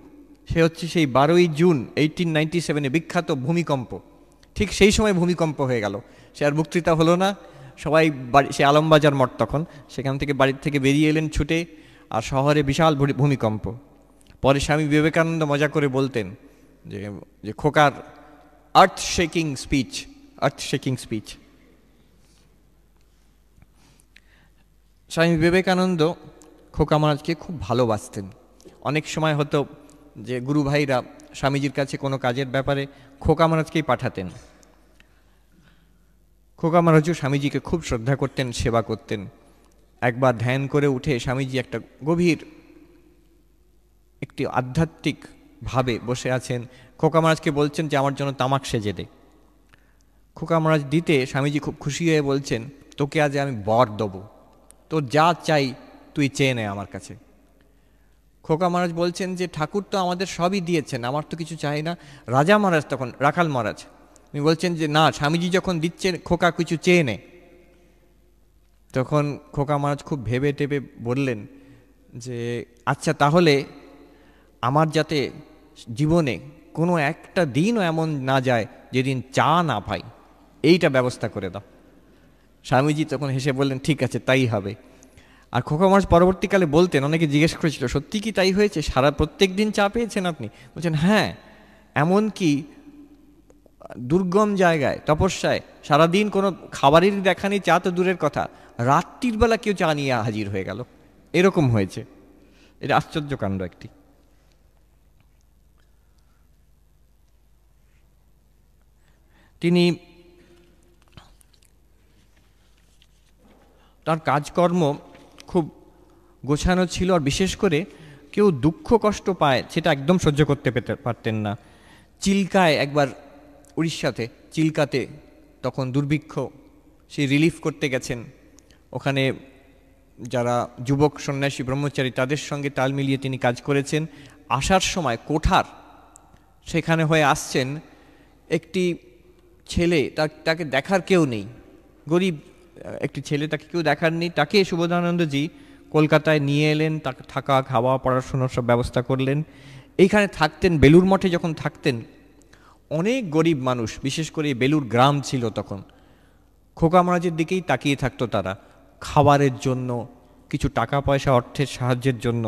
সে হচ্ছে সেই বারোই জুন এইটিন নাইনটি সেভেনে বিখ্যাত ভূমিকম্প ঠিক সেই সময় ভূমিকম্প হয়ে গেল সে আর বক্তৃতা হলো না সবাই বাড়ি সে আলমবাজার মঠ তখন সেখান থেকে বাড়ির থেকে বেরিয়ে এলেন ছুটে আর শহরে বিশাল ভূমিকম্প পরে স্বামী বিবেকানন্দ মজা করে বলতেন যে যে খোকার earth shaking speech earth shaking speech Swami Vivekananda খোকা মহারাজকে খুব ভালোবাসতেন অনেক সময় হতো যে গুরু ভাইরা স্বামীজির কাছে কোনো কাজের ব্যাপারে খোকা মহারাজকেই পাঠাতেন খোকা মহারাজও স্বামীজিকে খুব শ্রদ্ধা করতেন সেবা করতেন একবার ধ্যান করে উঠে স্বামীজি একটা গভীর একটি আধ্যাত্মিক ভাবে বসে আছেন খোকা মহারাজকে বলছেন যে আমার জন্য তামাক সেজে দে খোকা মহারাজ দিতে স্বামীজি খুব খুশি হয়ে বলছেন তোকে আজ আমি বর দেবো তো যা চাই তুই চেয়ে নে আমার কাছে খোকা মহারাজ বলছেন যে ঠাকুর তো আমাদের সবই দিয়েছেন আমার তো কিছু চাই না রাজা মহারাজ তখন রাখাল মহারাজ উনি বলছেন যে না স্বামীজি যখন দিচ্ছেন খোকা কিছু চেয়ে নে তখন খোকা মহারাজ খুব ভেবে টেপে বললেন যে আচ্ছা তাহলে আমার যাতে জীবনে কোনো একটা দিনও এমন না যায় যেদিন চা না পাই এইটা ব্যবস্থা করে দাও স্বামীজি তখন হেসে বললেন ঠিক আছে তাই হবে আর খোকা মহারাজ পরবর্তীকালে বলতেন অনেকে জিজ্ঞেস করেছিল সত্যি কি তাই হয়েছে সারা প্রত্যেক দিন চা পেয়েছেন আপনি বলছেন হ্যাঁ এমন কি দুর্গম জায়গায় তপস্যায় সারাদিন কোনো খাবারের দেখা নেই চা তো দূরের কথা রাত্রির বেলা কেউ চা নিয়ে হাজির হয়ে গেল এরকম হয়েছে এটা আশ্চর্য কাণ্ড একটি তিনি তার কাজকর্ম খুব গোছানো ছিল আর বিশেষ করে কেউ দুঃখ কষ্ট পায় সেটা একদম সহ্য করতে পেতে পারতেন না চিল্কায় একবার উড়িষ্যাতে চিল্কাতে তখন দুর্ভিক্ষ সে রিলিফ করতে গেছেন ওখানে যারা যুবক সন্ন্যাসী ব্রহ্মচারী তাদের সঙ্গে তাল মিলিয়ে তিনি কাজ করেছেন আসার সময় কোঠার সেখানে হয়ে আসছেন একটি ছেলে তাকে দেখার কেউ নেই গরিব একটি ছেলে তাকে কেউ দেখাননি তাকে সুবোধানন্দজি কলকাতায় নিয়ে এলেন তাকে থাকা খাওয়া পড়াশোনার সব ব্যবস্থা করলেন এইখানে থাকতেন বেলুর মঠে যখন থাকতেন অনেক গরিব মানুষ বিশেষ করে বেলুর গ্রাম ছিল তখন খোকা মারাজের দিকেই তাকিয়ে থাকতো তারা খাবারের জন্য কিছু টাকা পয়সা অর্থের সাহায্যের জন্য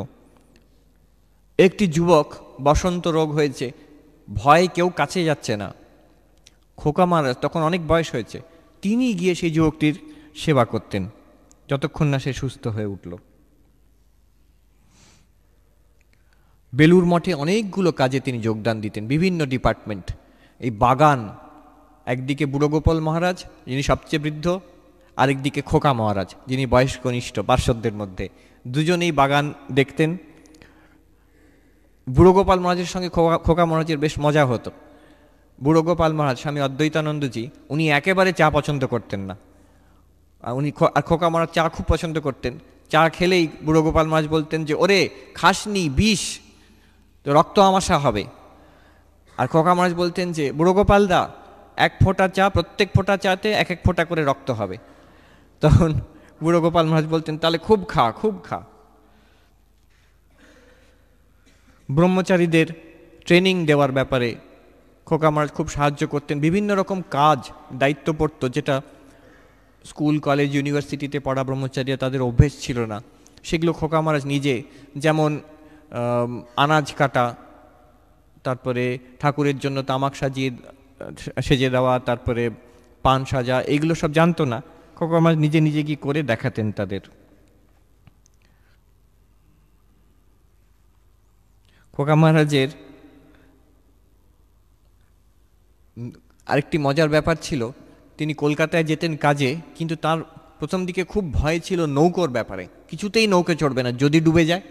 একটি যুবক বসন্ত রোগ হয়েছে ভয়ে কেউ কাছে যাচ্ছে না খোকা মারাজ তখন অনেক বয়স হয়েছে তিনি গিয়ে সেই যুবকটির সেবা করতেন যতক্ষণ না সে সুস্থ হয়ে উঠল বেলুর মঠে অনেকগুলো কাজে তিনি যোগদান দিতেন বিভিন্ন ডিপার্টমেন্ট এই বাগান একদিকে বুড়োগোপাল মহারাজ যিনি সবচেয়ে বৃদ্ধ আরেকদিকে খোকা মহারাজ যিনি বয়স কনিষ্ঠ পার্শ্বদের মধ্যে দুজনেই বাগান দেখতেন বুড়োগোপাল মহারাজের সঙ্গে খোকা খোকা মহারাজের বেশ মজা হতো বুড়োগোপাল মহারাজ স্বামী অদ্বৈতানন্দজি উনি একেবারে চা পছন্দ করতেন না উনি আর খোকা মারা চা খুব পছন্দ করতেন চা খেলেই বুড়ো গোপাল মাছ বলতেন যে ওরে খাসনি বিষ তো রক্ত আমাশা হবে আর খোকা মাছ বলতেন যে বুড়ো গোপালদা দা এক ফোঁটা চা প্রত্যেক ফোঁটা চাতে এক এক ফোঁটা করে রক্ত হবে তখন বুড়ো গোপাল মহারাজ বলতেন তাহলে খুব খা খুব খা ব্রহ্মচারীদের ট্রেনিং দেওয়ার ব্যাপারে খোকা মহারাজ খুব সাহায্য করতেন বিভিন্ন রকম কাজ দায়িত্ব পড়ত যেটা স্কুল কলেজ ইউনিভার্সিটিতে পড়া ব্রহ্মচারীরা তাদের অভ্যেস ছিল না সেগুলো খোকা মহারাজ নিজে যেমন আনাজ কাটা তারপরে ঠাকুরের জন্য তামাক সাজিয়ে সেজে দেওয়া তারপরে পান সাজা এগুলো সব জানতো না খোকা মহারাজ নিজে নিজে কি করে দেখাতেন তাদের খোকা মহারাজের আরেকটি মজার ব্যাপার ছিল তিনি কলকাতায় যেতেন কাজে কিন্তু তার প্রথম দিকে খুব ভয় ছিল নৌকোর ব্যাপারে কিছুতেই নৌকে চড়বে না যদি ডুবে যায়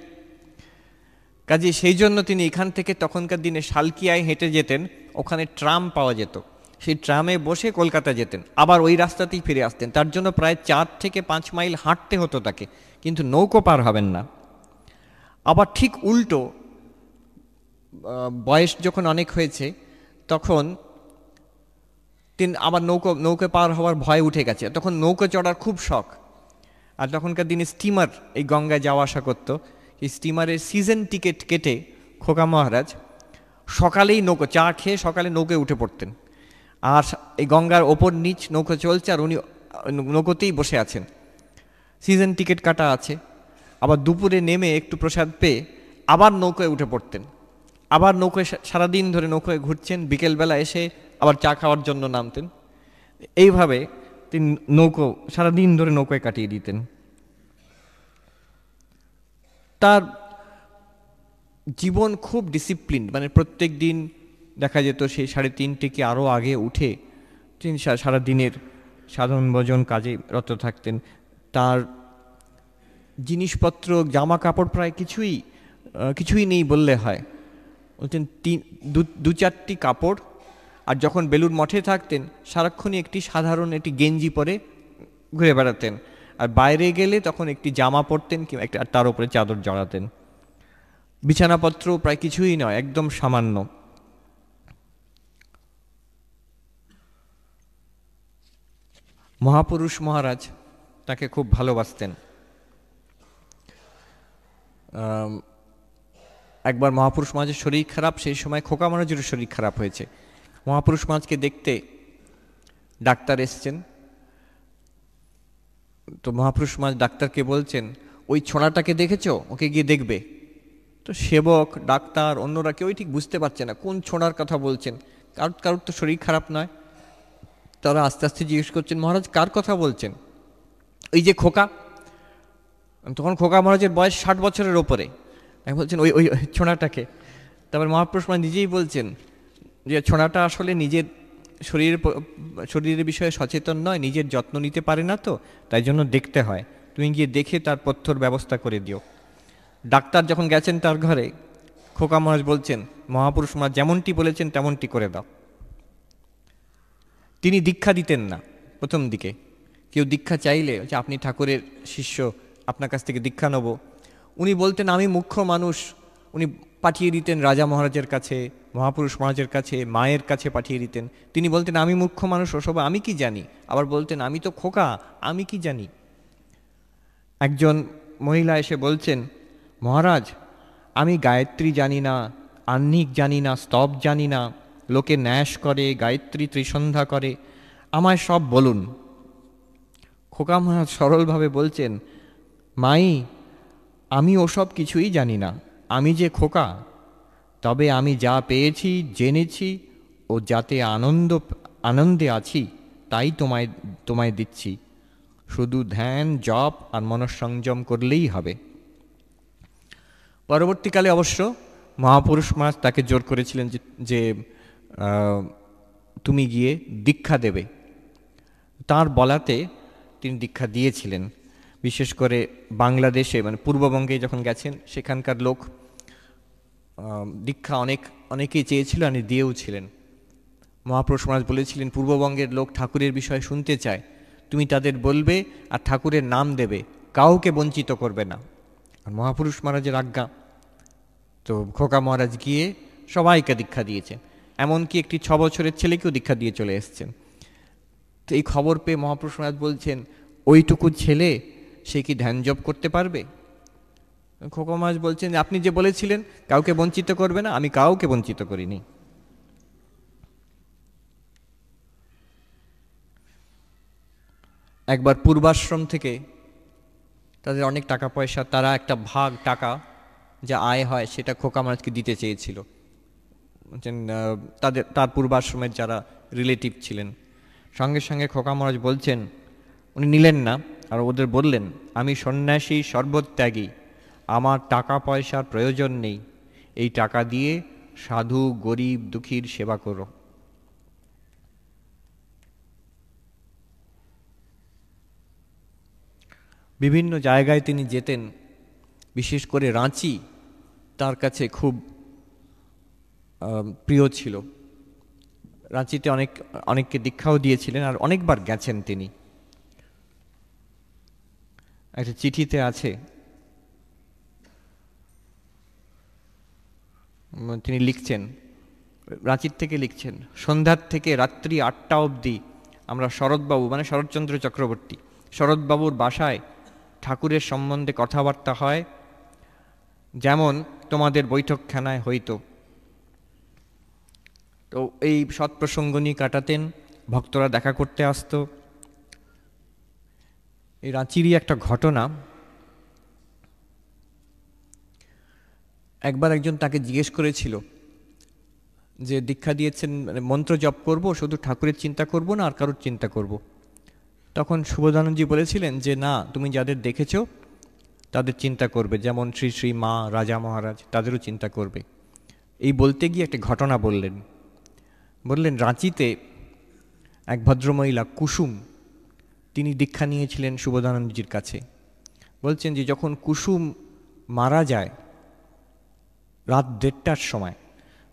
কাজে সেই জন্য তিনি এখান থেকে তখনকার দিনে শালকিয়ায় হেঁটে যেতেন ওখানে ট্রাম পাওয়া যেত সেই ট্রামে বসে কলকাতা যেতেন আবার ওই রাস্তাতেই ফিরে আসতেন তার জন্য প্রায় চার থেকে পাঁচ মাইল হাঁটতে হতো তাকে কিন্তু নৌকো পার হবেন না আবার ঠিক উল্টো বয়স যখন অনেক হয়েছে তখন তিন আবার নৌকো নৌকে পার হওয়ার ভয় উঠে গেছে তখন নৌকো চড়ার খুব শখ আর তখনকার দিনে স্টিমার এই গঙ্গায় যাওয়া আসা করতো এই স্টিমারের সিজন টিকিট কেটে খোকা মহারাজ সকালেই নৌকো চা খেয়ে সকালে নৌকে উঠে পড়তেন আর এই গঙ্গার ওপর নিচ নৌকো চলছে আর উনি নৌকোতেই বসে আছেন সিজন টিকিট কাটা আছে আবার দুপুরে নেমে একটু প্রসাদ পেয়ে আবার নৌকায় উঠে পড়তেন আবার নৌকায় সারাদিন ধরে নৌকায় ঘুরছেন বিকেলবেলা এসে আবার চা খাওয়ার জন্য নামতেন এইভাবে তিনি নৌকো সারাদিন ধরে নৌকায় কাটিয়ে দিতেন তার জীবন খুব ডিসিপ্লিন মানে প্রত্যেক দিন দেখা যেত সেই সাড়ে তিনটে কি আরও আগে উঠে তিনি সারা দিনের সাধন ভজন কাজে রত থাকতেন তার জিনিসপত্র জামা কাপড় প্রায় কিছুই কিছুই নেই বললে হয় বলছেন তিন দু চারটি কাপড় আর যখন বেলুর মঠে থাকতেন সারাক্ষণই একটি সাধারণ একটি গেঞ্জি পরে ঘুরে বেড়াতেন আর বাইরে গেলে তখন একটি জামা পরতেন কিংবা একটা তার উপরে চাদর জড়াতেন বিছানাপত্র প্রায় কিছুই নয় একদম সামান্য মহাপুরুষ মহারাজ তাকে খুব ভালোবাসতেন একবার মহাপুরুষ মাঝের শরীর খারাপ সেই সময় খোকা মানুষের শরীর খারাপ হয়েছে মহাপুরুষ মাঝকে দেখতে ডাক্তার এসছেন তো মহাপুরুষ মাঝ ডাক্তারকে বলছেন ওই ছোঁড়াটাকে দেখেছ ওকে গিয়ে দেখবে তো সেবক ডাক্তার অন্যরা কেউই ঠিক বুঝতে পারছে না কোন ছোঁড়ার কথা বলছেন কারোর কারোর তো শরীর খারাপ নয় তারা আস্তে আস্তে জিজ্ঞেস করছেন মহারাজ কার কথা বলছেন এই যে খোকা তখন খোকা মহারাজের বয়স ষাট বছরের ওপরে আমি বলছেন ওই ওই ছোঁড়াটাকে তারপর মহাপুরুষ মা নিজেই বলছেন যে ছোঁড়াটা আসলে নিজের শরীরের শরীরের বিষয়ে সচেতন নয় নিজের যত্ন নিতে পারে না তো তাই জন্য দেখতে হয় তুমি গিয়ে দেখে তার পথ্যর ব্যবস্থা করে দিও ডাক্তার যখন গেছেন তার ঘরে খোকা মহারাজ বলছেন মহাপুরুষ মা যেমনটি বলেছেন তেমনটি করে দাও তিনি দীক্ষা দিতেন না প্রথম দিকে কেউ দীক্ষা চাইলে যে আপনি ঠাকুরের শিষ্য আপনার কাছ থেকে দীক্ষা নেবো উনি বলতেন আমি মুখ্য মানুষ উনি পাঠিয়ে দিতেন রাজা মহারাজের কাছে মহাপুরুষ মহারাজের কাছে মায়ের কাছে পাঠিয়ে দিতেন তিনি বলতেন আমি মুখ্য মানুষ ওসব আমি কি জানি আবার বলতেন আমি তো খোকা আমি কি জানি একজন মহিলা এসে বলছেন মহারাজ আমি গায়ত্রী জানি না আহ্নিক জানি না স্তব জানি না লোকে ন্যাস করে গায়ত্রী ত্রিসন্ধ্যা করে আমায় সব বলুন খোকা মহারাজ সরলভাবে বলছেন মাই আমি ওসব কিছুই জানি না আমি যে খোকা তবে আমি যা পেয়েছি জেনেছি ও যাতে আনন্দ আনন্দে আছি তাই তোমায় তোমায় দিচ্ছি শুধু ধ্যান জপ আর মনঃসংযম করলেই হবে পরবর্তীকালে অবশ্য মহাপুরুষ মাস তাকে জোর করেছিলেন যে তুমি গিয়ে দীক্ষা দেবে তার বলাতে তিনি দীক্ষা দিয়েছিলেন বিশেষ করে বাংলাদেশে মানে পূর্ববঙ্গে যখন গেছেন সেখানকার লোক দীক্ষা অনেক অনেকেই চেয়েছিল আর দিয়েও ছিলেন মহাপুরুষ মহারাজ বলেছিলেন পূর্ববঙ্গের লোক ঠাকুরের বিষয়ে শুনতে চায় তুমি তাদের বলবে আর ঠাকুরের নাম দেবে কাউকে বঞ্চিত করবে না আর মহাপুরুষ মহারাজের আজ্ঞা তো খোকা মহারাজ গিয়ে সবাইকে দীক্ষা দিয়েছেন এমনকি একটি ছ বছরের ছেলেকেও দীক্ষা দিয়ে চলে এসছেন তো এই খবর পেয়ে মহাপুরুষ মহারাজ বলছেন ওইটুকু ছেলে সে কি ধ্যান জপ করতে পারবে খোকো মাস বলছেন আপনি যে বলেছিলেন কাউকে বঞ্চিত করবে না আমি কাউকে বঞ্চিত করিনি একবার পূর্বাশ্রম থেকে তাদের অনেক টাকা পয়সা তারা একটা ভাগ টাকা যা আয় হয় সেটা খোকা মাছকে দিতে চেয়েছিল তাদের তার পূর্বাশ্রমের যারা রিলেটিভ ছিলেন সঙ্গে সঙ্গে খোকা মহারাজ বলছেন উনি নিলেন না আর ওদের বললেন আমি সন্ন্যাসী সর্বত্যাগী আমার টাকা পয়সার প্রয়োজন নেই এই টাকা দিয়ে সাধু গরিব দুঃখীর সেবা করো বিভিন্ন জায়গায় তিনি যেতেন বিশেষ করে রাঁচি তার কাছে খুব প্রিয় ছিল রাঁচিতে অনেক অনেককে দীক্ষাও দিয়েছিলেন আর অনেকবার গেছেন তিনি একটা চিঠিতে আছে তিনি লিখছেন রাঁচির থেকে লিখছেন সন্ধ্যার থেকে রাত্রি আটটা অবধি আমরা শরৎবাবু মানে শরৎচন্দ্র চক্রবর্তী শরৎবাবুর বাসায় ঠাকুরের সম্বন্ধে কথাবার্তা হয় যেমন তোমাদের বৈঠকখানায় হইতো তো এই সৎপ্রসঙ্গ নিয়ে কাটাতেন ভক্তরা দেখা করতে আসতো এই রাঁচিরই একটা ঘটনা একবার একজন তাকে জিজ্ঞেস করেছিল যে দীক্ষা দিয়েছেন মানে মন্ত্র জপ করব শুধু ঠাকুরের চিন্তা করব না আর কারোর চিন্তা করব। তখন শুভদানন্দজি বলেছিলেন যে না তুমি যাদের দেখেছ তাদের চিন্তা করবে যেমন শ্রী শ্রী মা রাজা মহারাজ তাদেরও চিন্তা করবে এই বলতে গিয়ে একটা ঘটনা বললেন বললেন রাঁচিতে এক ভদ্রমহিলা কুসুম তিনি দীক্ষা নিয়েছিলেন শুভদানন্দজির কাছে বলছেন যে যখন কুসুম মারা যায় রাত দেড়টার সময়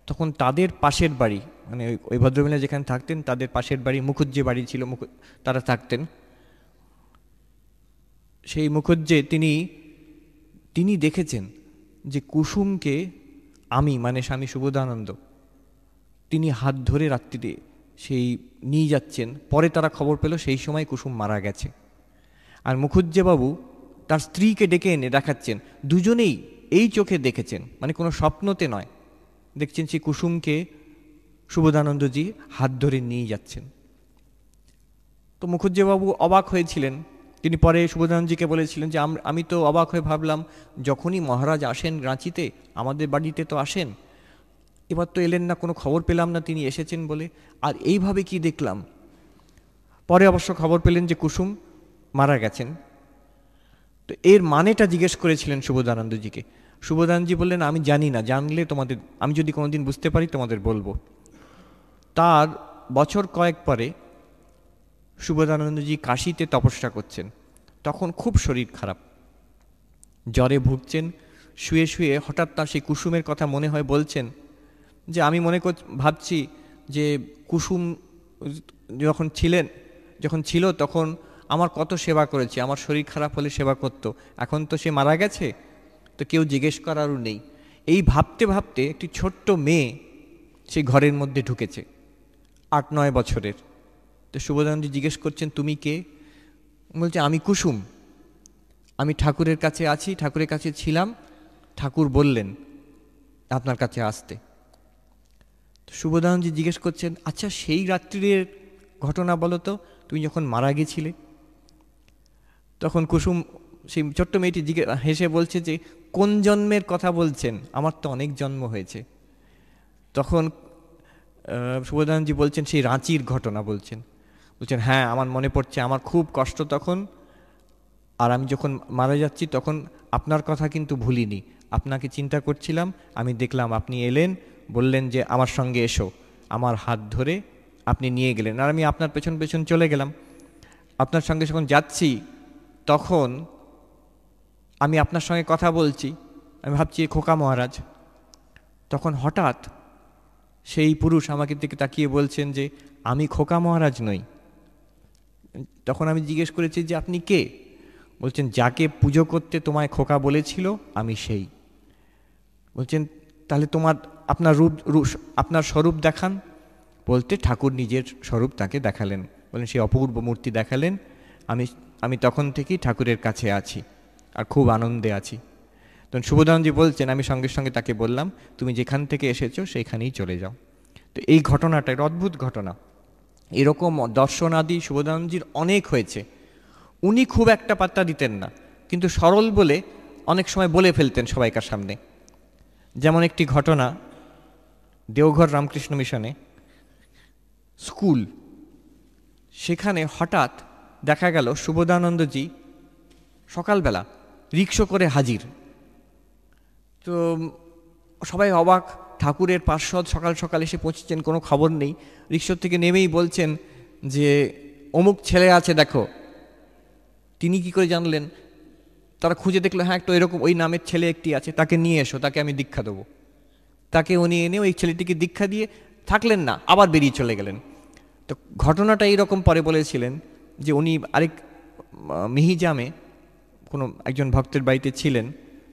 তখন তাদের পাশের বাড়ি মানে ওই ভদ্রমহিলা যেখানে থাকতেন তাদের পাশের বাড়ি মুখুজ্জে বাড়ি ছিল মুখ তারা থাকতেন সেই মুখুজ্জে তিনি তিনি দেখেছেন যে কুসুমকে আমি মানে স্বামী শুভদানন্দ তিনি হাত ধরে রাত্রিতে সেই নিয়ে যাচ্ছেন পরে তারা খবর পেল সেই সময় কুসুম মারা গেছে আর মুখুজ্জেবাবু তার স্ত্রীকে ডেকে এনে দেখাচ্ছেন দুজনেই এই চোখে দেখেছেন মানে কোনো স্বপ্নতে নয় দেখছেন সেই কুসুমকে শুভদানন্দজি হাত ধরে নিয়ে যাচ্ছেন তো মুখুজ্জেবাবু অবাক হয়েছিলেন তিনি পরে শুভদানন্দজিকে বলেছিলেন যে আমি তো অবাক হয়ে ভাবলাম যখনই মহারাজ আসেন রাঁচিতে আমাদের বাড়িতে তো আসেন এবার তো এলেন না কোনো খবর পেলাম না তিনি এসেছেন বলে আর এইভাবে কি দেখলাম পরে অবশ্য খবর পেলেন যে কুসুম মারা গেছেন তো এর মানেটা জিজ্ঞেস করেছিলেন শুভদানন্দজিকে শুভদানন্দজি বললেন আমি জানি না জানলে তোমাদের আমি যদি কোনো দিন বুঝতে পারি তোমাদের বলবো তার বছর কয়েক পরে শুভদানন্দজি কাশিতে তপস্যা করছেন তখন খুব শরীর খারাপ জ্বরে ভুগছেন শুয়ে শুয়ে হঠাৎ তার সেই কুসুমের কথা মনে হয় বলছেন যে আমি মনে কর ভাবছি যে কুসুম যখন ছিলেন যখন ছিল তখন আমার কত সেবা করেছে আমার শরীর খারাপ হলে সেবা করত। এখন তো সে মারা গেছে তো কেউ জিজ্ঞেস করারও নেই এই ভাবতে ভাবতে একটি ছোট্ট মেয়ে সে ঘরের মধ্যে ঢুকেছে আট নয় বছরের তো শুভদানন্দী জিজ্ঞেস করছেন তুমি কে বলছে আমি কুসুম আমি ঠাকুরের কাছে আছি ঠাকুরের কাছে ছিলাম ঠাকুর বললেন আপনার কাছে আসতে শুভদানজি জিজ্ঞেস করছেন আচ্ছা সেই রাত্রির ঘটনা বলো তো তুমি যখন মারা গেছিলে তখন কুসুম সেই ছোট্ট মেয়েটি জিজ্ঞেস হেসে বলছে যে কোন জন্মের কথা বলছেন আমার তো অনেক জন্ম হয়েছে তখন শুভদানজি বলছেন সেই রাঁচির ঘটনা বলছেন বলছেন হ্যাঁ আমার মনে পড়ছে আমার খুব কষ্ট তখন আর আমি যখন মারা যাচ্ছি তখন আপনার কথা কিন্তু ভুলিনি আপনাকে চিন্তা করছিলাম আমি দেখলাম আপনি এলেন বললেন যে আমার সঙ্গে এসো আমার হাত ধরে আপনি নিয়ে গেলেন আর আমি আপনার পেছন পেছন চলে গেলাম আপনার সঙ্গে যখন যাচ্ছি তখন আমি আপনার সঙ্গে কথা বলছি আমি ভাবছি খোকা মহারাজ তখন হঠাৎ সেই পুরুষ আমাকে দিকে তাকিয়ে বলছেন যে আমি খোকা মহারাজ নই তখন আমি জিজ্ঞেস করেছি যে আপনি কে বলছেন যাকে পুজো করতে তোমায় খোকা বলেছিল আমি সেই বলছেন তাহলে তোমার আপনার রূপ আপনার স্বরূপ দেখান বলতে ঠাকুর নিজের স্বরূপ তাকে দেখালেন বলেন সেই অপূর্ব মূর্তি দেখালেন আমি আমি তখন থেকেই ঠাকুরের কাছে আছি আর খুব আনন্দে আছি তখন শুভদানজি বলছেন আমি সঙ্গে সঙ্গে তাকে বললাম তুমি যেখান থেকে এসেছো সেইখানেই চলে যাও তো এই ঘটনাটা একটা অদ্ভুত ঘটনা এরকম দর্শনাদি শুভদানজির অনেক হয়েছে উনি খুব একটা পাত্তা দিতেন না কিন্তু সরল বলে অনেক সময় বলে ফেলতেন সবাইকার সামনে যেমন একটি ঘটনা দেওঘর রামকৃষ্ণ মিশনে স্কুল সেখানে হঠাৎ দেখা গেল সুবোধানন্দজি সকালবেলা রিক্সো করে হাজির তো সবাই অবাক ঠাকুরের পার্শ্বদ সকাল সকাল এসে পৌঁছেছেন কোনো খবর নেই রিক্সোর থেকে নেমেই বলছেন যে অমুক ছেলে আছে দেখো তিনি কি করে জানলেন তারা খুঁজে দেখলো হ্যাঁ একটা এরকম ওই নামের ছেলে একটি আছে তাকে নিয়ে এসো তাকে আমি দীক্ষা দেবো তাকে উনি এনে ওই ছেলেটিকে দীক্ষা দিয়ে থাকলেন না আবার বেরিয়ে চলে গেলেন তো ঘটনাটা এইরকম পরে বলেছিলেন যে উনি আরেক মিহিজামে কোনো একজন ভক্তের বাড়িতে ছিলেন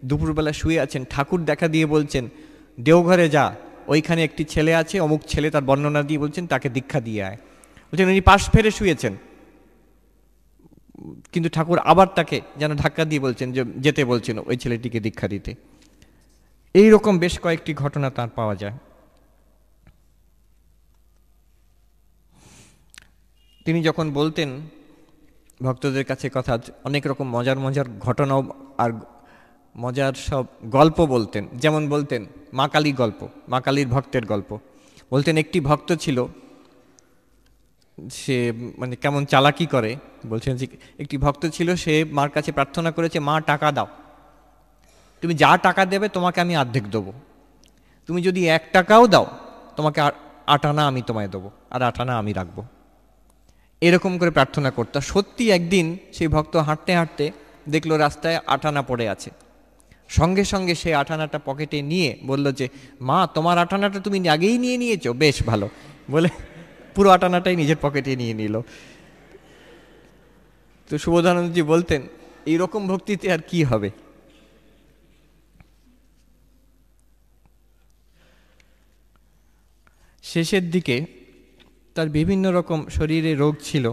দুপুরবেলা শুয়ে আছেন ঠাকুর দেখা দিয়ে বলছেন দেওঘরে যা ওইখানে একটি ছেলে আছে অমুক ছেলে তার বর্ণনা দিয়ে বলছেন তাকে দীক্ষা দিয়ে আয় বলছেন উনি পাশ ফেরে শুয়েছেন কিন্তু ঠাকুর আবার তাকে যেন ধাক্কা দিয়ে বলছেন যে যেতে বলছেন ওই ছেলেটিকে দীক্ষা দিতে এই রকম বেশ কয়েকটি ঘটনা তার পাওয়া যায় তিনি যখন বলতেন ভক্তদের কাছে কথা অনেক রকম মজার মজার ঘটনাও আর মজার সব গল্প বলতেন যেমন বলতেন মা কালী গল্প মা কালীর ভক্তের গল্প বলতেন একটি ভক্ত ছিল সে মানে কেমন চালাকি করে বলছেন যে একটি ভক্ত ছিল সে মার কাছে প্রার্থনা করেছে মা টাকা দাও তুমি যা টাকা দেবে তোমাকে আমি অর্ধেক দেবো তুমি যদি এক টাকাও দাও তোমাকে আটানা আমি তোমায় দেবো আর আটানা আমি রাখবো এরকম করে প্রার্থনা করত সত্যি একদিন সেই ভক্ত হাঁটতে হাঁটতে দেখলো রাস্তায় আটানা পড়ে আছে সঙ্গে সঙ্গে সেই আটানাটা পকেটে নিয়ে বলল যে মা তোমার আটানাটা তুমি আগেই নিয়ে নিয়েছো বেশ ভালো বলে পুরো আটানাটাই নিজের পকেটে নিয়ে নিল তো শুভদানন্দজি বলতেন এইরকম ভক্তিতে আর কি হবে শেষের দিকে তার বিভিন্ন রকম শরীরে রোগ ছিল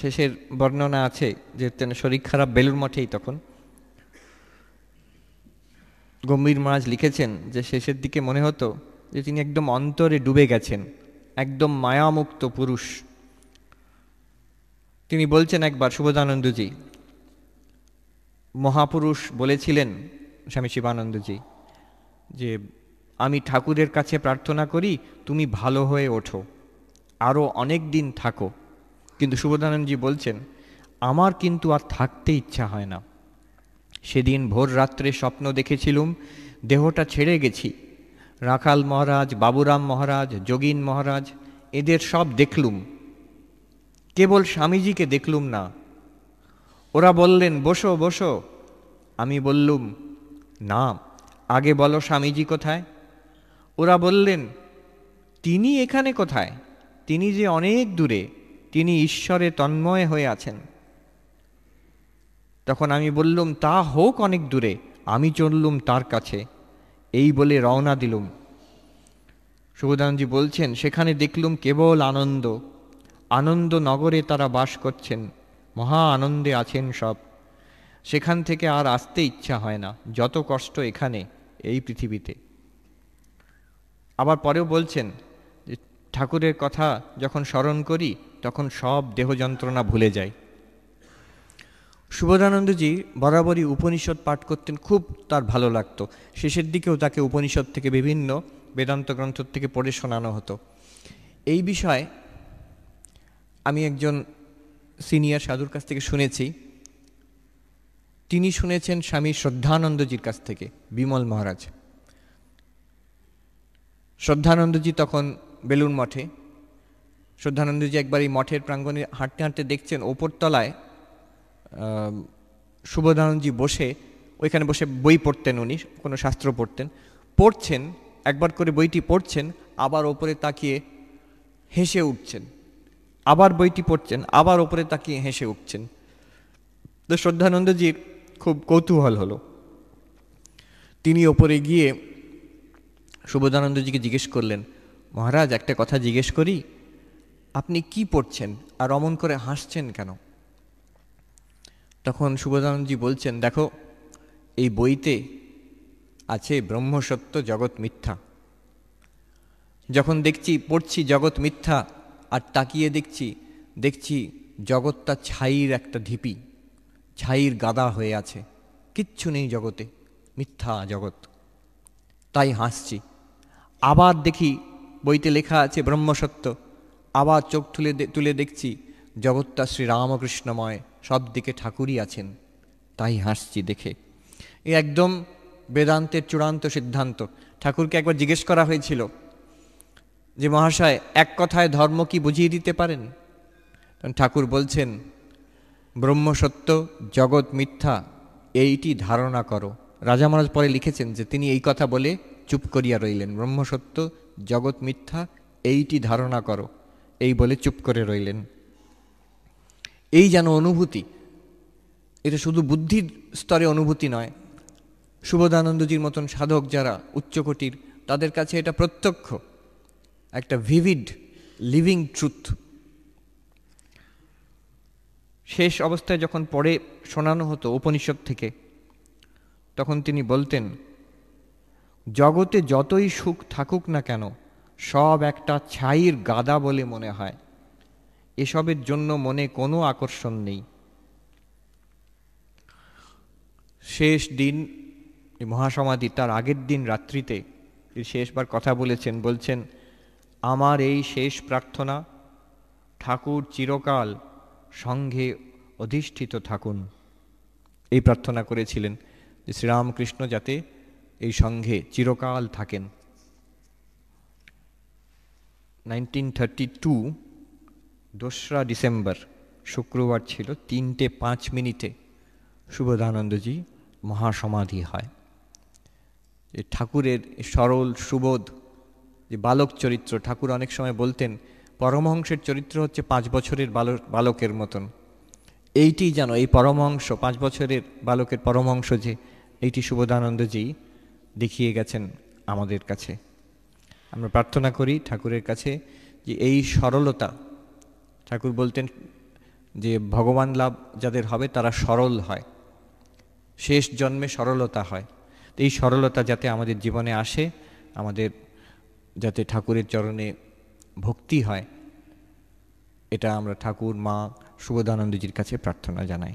শেষের বর্ণনা আছে যে শরীর খারাপ বেলুর মঠেই তখন গম্ভীর মহারাজ লিখেছেন যে শেষের দিকে মনে হতো যে তিনি একদম অন্তরে ডুবে গেছেন একদম মায়ামুক্ত পুরুষ তিনি বলছেন একবার শুভদানন্দজি মহাপুরুষ বলেছিলেন স্বামী শিবানন্দজি যে আমি ঠাকুরের কাছে প্রার্থনা করি তুমি ভালো হয়ে ওঠো আরও অনেক দিন থাকো কিন্তু শুভদানন্দজি বলছেন আমার কিন্তু আর থাকতে ইচ্ছা হয় না সেদিন ভোর রাত্রে স্বপ্ন দেখেছিলুম দেহটা ছেড়ে গেছি রাখাল মহারাজ বাবুরাম মহারাজ যোগীন মহারাজ এদের সব দেখলুম কেবল স্বামীজিকে দেখলুম না ওরা বললেন বসো বসো আমি বললুম না আগে বলো স্বামীজি কোথায় ওরা বললেন তিনি এখানে কোথায় তিনি যে অনেক দূরে তিনি ঈশ্বরে তন্ময় হয়ে আছেন তখন আমি বললুম তা হোক অনেক দূরে আমি চললুম তার কাছে এই বলে রওনা দিলুম সুবোধানজি বলছেন সেখানে দেখলুম কেবল আনন্দ আনন্দ নগরে তারা বাস করছেন মহা আনন্দে আছেন সব সেখান থেকে আর আসতে ইচ্ছা হয় না যত কষ্ট এখানে এই পৃথিবীতে আবার পরেও বলছেন ঠাকুরের কথা যখন স্মরণ করি তখন সব দেহ যন্ত্রণা ভুলে যাই সুবোধানন্দজি বরাবরই উপনিষদ পাঠ করতেন খুব তার ভালো লাগতো শেষের দিকেও তাকে উপনিষদ থেকে বিভিন্ন বেদান্ত গ্রন্থ থেকে পড়ে শোনানো হতো এই বিষয়ে আমি একজন সিনিয়র সাধুর কাছ থেকে শুনেছি তিনি শুনেছেন স্বামী শ্রদ্ধানন্দজির কাছ থেকে বিমল মহারাজ শ্রদ্ধানন্দজি তখন বেলুন মঠে শ্রদ্ধানন্দজি একবার এই মঠের প্রাঙ্গণে হাঁটতে হাঁটতে দেখছেন ওপরতলায় সুবোধানন্দজি বসে ওইখানে বসে বই পড়তেন উনি কোনো শাস্ত্র পড়তেন পড়ছেন একবার করে বইটি পড়ছেন আবার ওপরে তাকিয়ে হেসে উঠছেন আবার বইটি পড়ছেন আবার ওপরে তাকিয়ে হেসে উঠছেন তো শ্রদ্ধানন্দজির খুব কৌতূহল হলো তিনি ওপরে গিয়ে সুবোধানন্দজিকে জিজ্ঞেস করলেন মহারাজ একটা কথা জিজ্ঞেস করি আপনি কি পড়ছেন আর অমন করে হাসছেন কেন তখন সুবোধানন্দজি বলছেন দেখো এই বইতে আছে ব্রহ্মসত্য জগৎ মিথ্যা যখন দেখছি পড়ছি জগৎ মিথ্যা আর তাকিয়ে দেখছি দেখছি জগৎটা ছাইর একটা ঢিপি ছাইর গাদা হয়ে আছে কিচ্ছু নেই জগতে মিথ্যা জগৎ তাই হাসছি আবার দেখি বইতে লেখা আছে ব্রহ্মসত্য আবার চোখ তুলে তুলে দেখছি জগৎটা শ্রীরামকৃষ্ণময় সব দিকে ঠাকুরই আছেন তাই হাসছি দেখে এ একদম বেদান্তের চূড়ান্ত সিদ্ধান্ত ঠাকুরকে একবার জিজ্ঞেস করা হয়েছিল যে মহাশয় এক কথায় ধর্ম কি বুঝিয়ে দিতে পারেন ঠাকুর বলছেন ব্রহ্মসত্য জগৎ মিথ্যা এইটি ধারণা করো রাজা মহারাজ পরে লিখেছেন যে তিনি এই কথা বলে চুপ করিয়া রইলেন ব্রহ্মসত্য জগৎ মিথ্যা এইটি ধারণা করো এই বলে চুপ করে রইলেন এই যেন অনুভূতি এটা শুধু বুদ্ধির স্তরে অনুভূতি নয় সুবোধানন্দজির মতন সাধক যারা উচ্চকোটির তাদের কাছে এটা প্রত্যক্ষ একটা ভিভিড লিভিং ট্রুথ শেষ অবস্থায় যখন পরে শোনানো হতো উপনিষদ থেকে তখন তিনি বলতেন জগতে যতই সুখ থাকুক না কেন সব একটা ছাইয়ের গাদা বলে মনে হয় এসবের জন্য মনে কোনো আকর্ষণ নেই শেষ দিন মহাসমাধি তার আগের দিন রাত্রিতে শেষবার কথা বলেছেন বলছেন আমার এই শেষ প্রার্থনা ঠাকুর চিরকাল সঙ্গে অধিষ্ঠিত থাকুন এই প্রার্থনা করেছিলেন শ্রীরামকৃষ্ণ যাতে এই সঙ্ঘে চিরকাল থাকেন নাইনটিন থার্টি টু দোসরা ডিসেম্বর শুক্রবার ছিল তিনটে পাঁচ মিনিটে সুবোধানন্দজি মহাসমাধি হয় যে ঠাকুরের সরল সুবোধ যে বালক চরিত্র ঠাকুর অনেক সময় বলতেন পরমহংসের চরিত্র হচ্ছে পাঁচ বছরের বালক বালকের মতন এইটি যেন এই পরমহংস পাঁচ বছরের বালকের পরমহংস যে এইটি সুবোধানন্দজি দেখিয়ে গেছেন আমাদের কাছে আমরা প্রার্থনা করি ঠাকুরের কাছে যে এই সরলতা ঠাকুর বলতেন যে ভগবান লাভ যাদের হবে তারা সরল হয় শেষ জন্মে সরলতা হয় তো এই সরলতা যাতে আমাদের জীবনে আসে আমাদের যাতে ঠাকুরের চরণে ভক্তি হয় এটা আমরা ঠাকুর মা সুবোধানন্দজির কাছে প্রার্থনা জানাই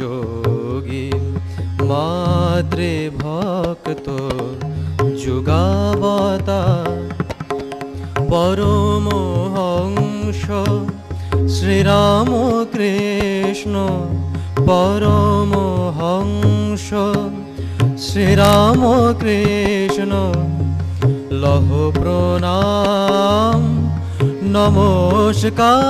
যোগী মাতৃভক্ত যুগাবতা পরমহংস কৃষ্ণ পরমহংস শ্রীরামকৃষ্ণ লহ প্রণাম নমস্কার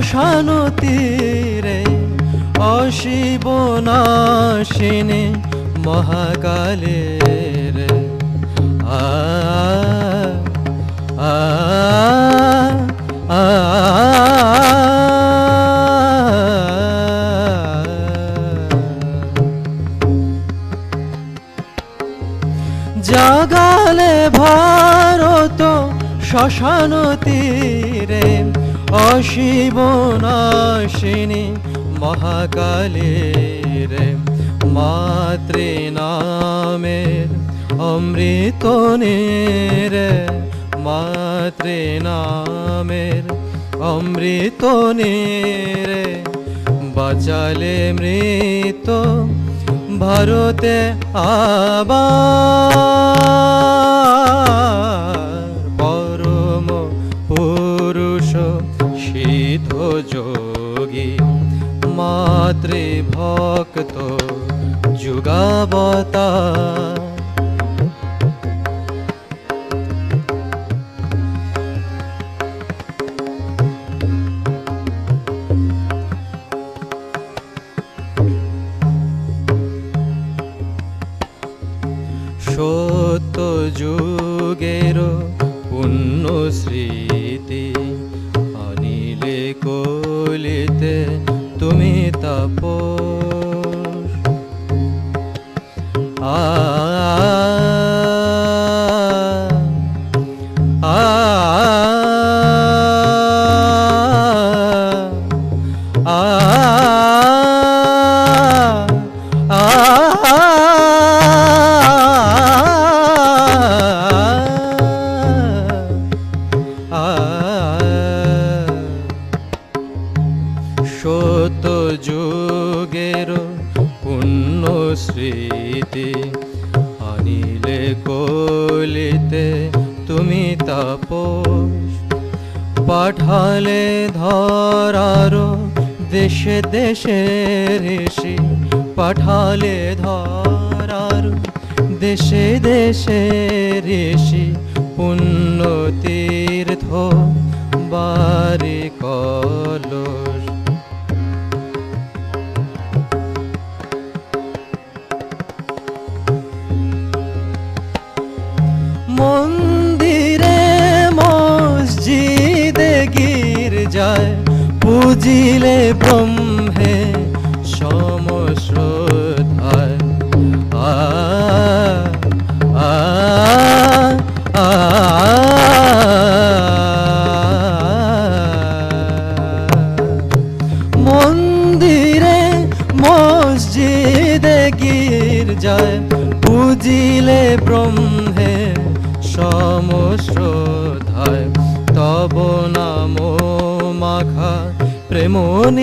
ভাসানো তীরে অশিব নাশিনে মহাকালে রে আ আ আ জাগালে ভারত শ্মশান তীরে অসীম নাশিনী মহাকালীর মাতৃনামের অমৃত মাতৃ নামের অমৃত নীর বাঁচালে মৃত ভারতে আবার मातृ भक्त तो जुगावता তপো দেশে ঋষি পাঠালে ধরার দেশে দেশে ঋষি পুণ্য তীর্থ বারে কলস মন্দিরে মসজিদে গির যায় जिले ब्रह्म है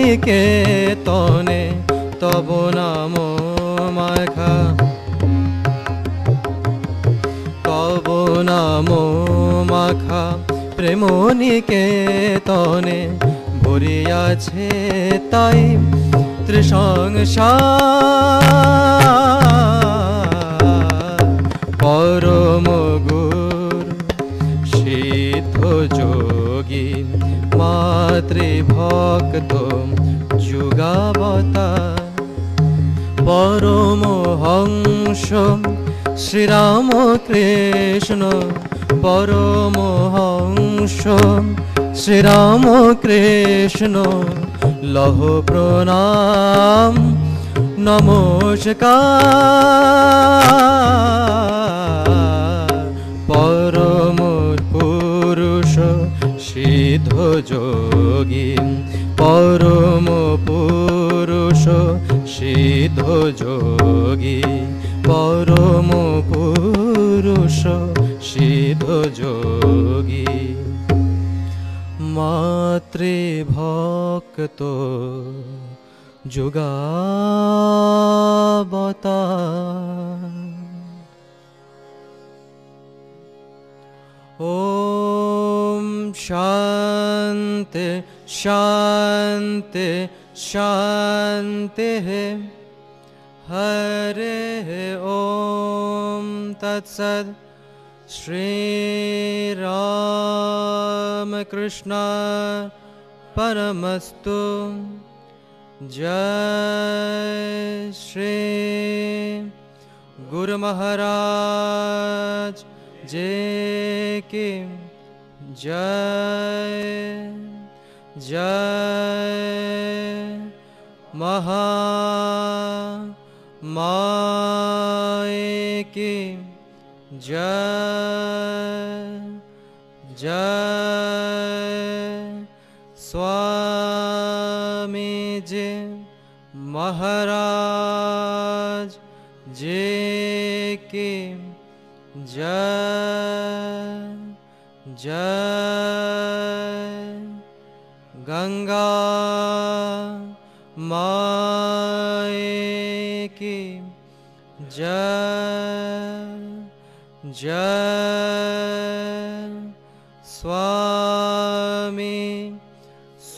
নিকেতনে তব নাম মাখা তব নাম মাখা প্রেম নিকেতনে ভরিয়াছে তাই ত্রিসংসার পরমো ভক্ত যুগাবতা পরমহংস শ্রীরামকৃষ্ণ শ্রীরাম কৃষ্ণ লহ প্রণাম নমস্কার যোগী পরম পুরুষ সিদ্ধ যোগী পরম পুরুষ সিদ্ধ যোগী মাতৃভক্ত যোগাবতা ও शांति शांति शांति हरे ओम तत्सद श्री राम कृष्ण परमस्तु जय श्री गुरु महाराज जय की जय जय महा माए की जय जय स्वामी जी महाराज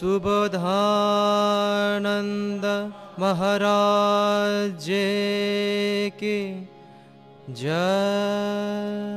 सुबधानन्द के जय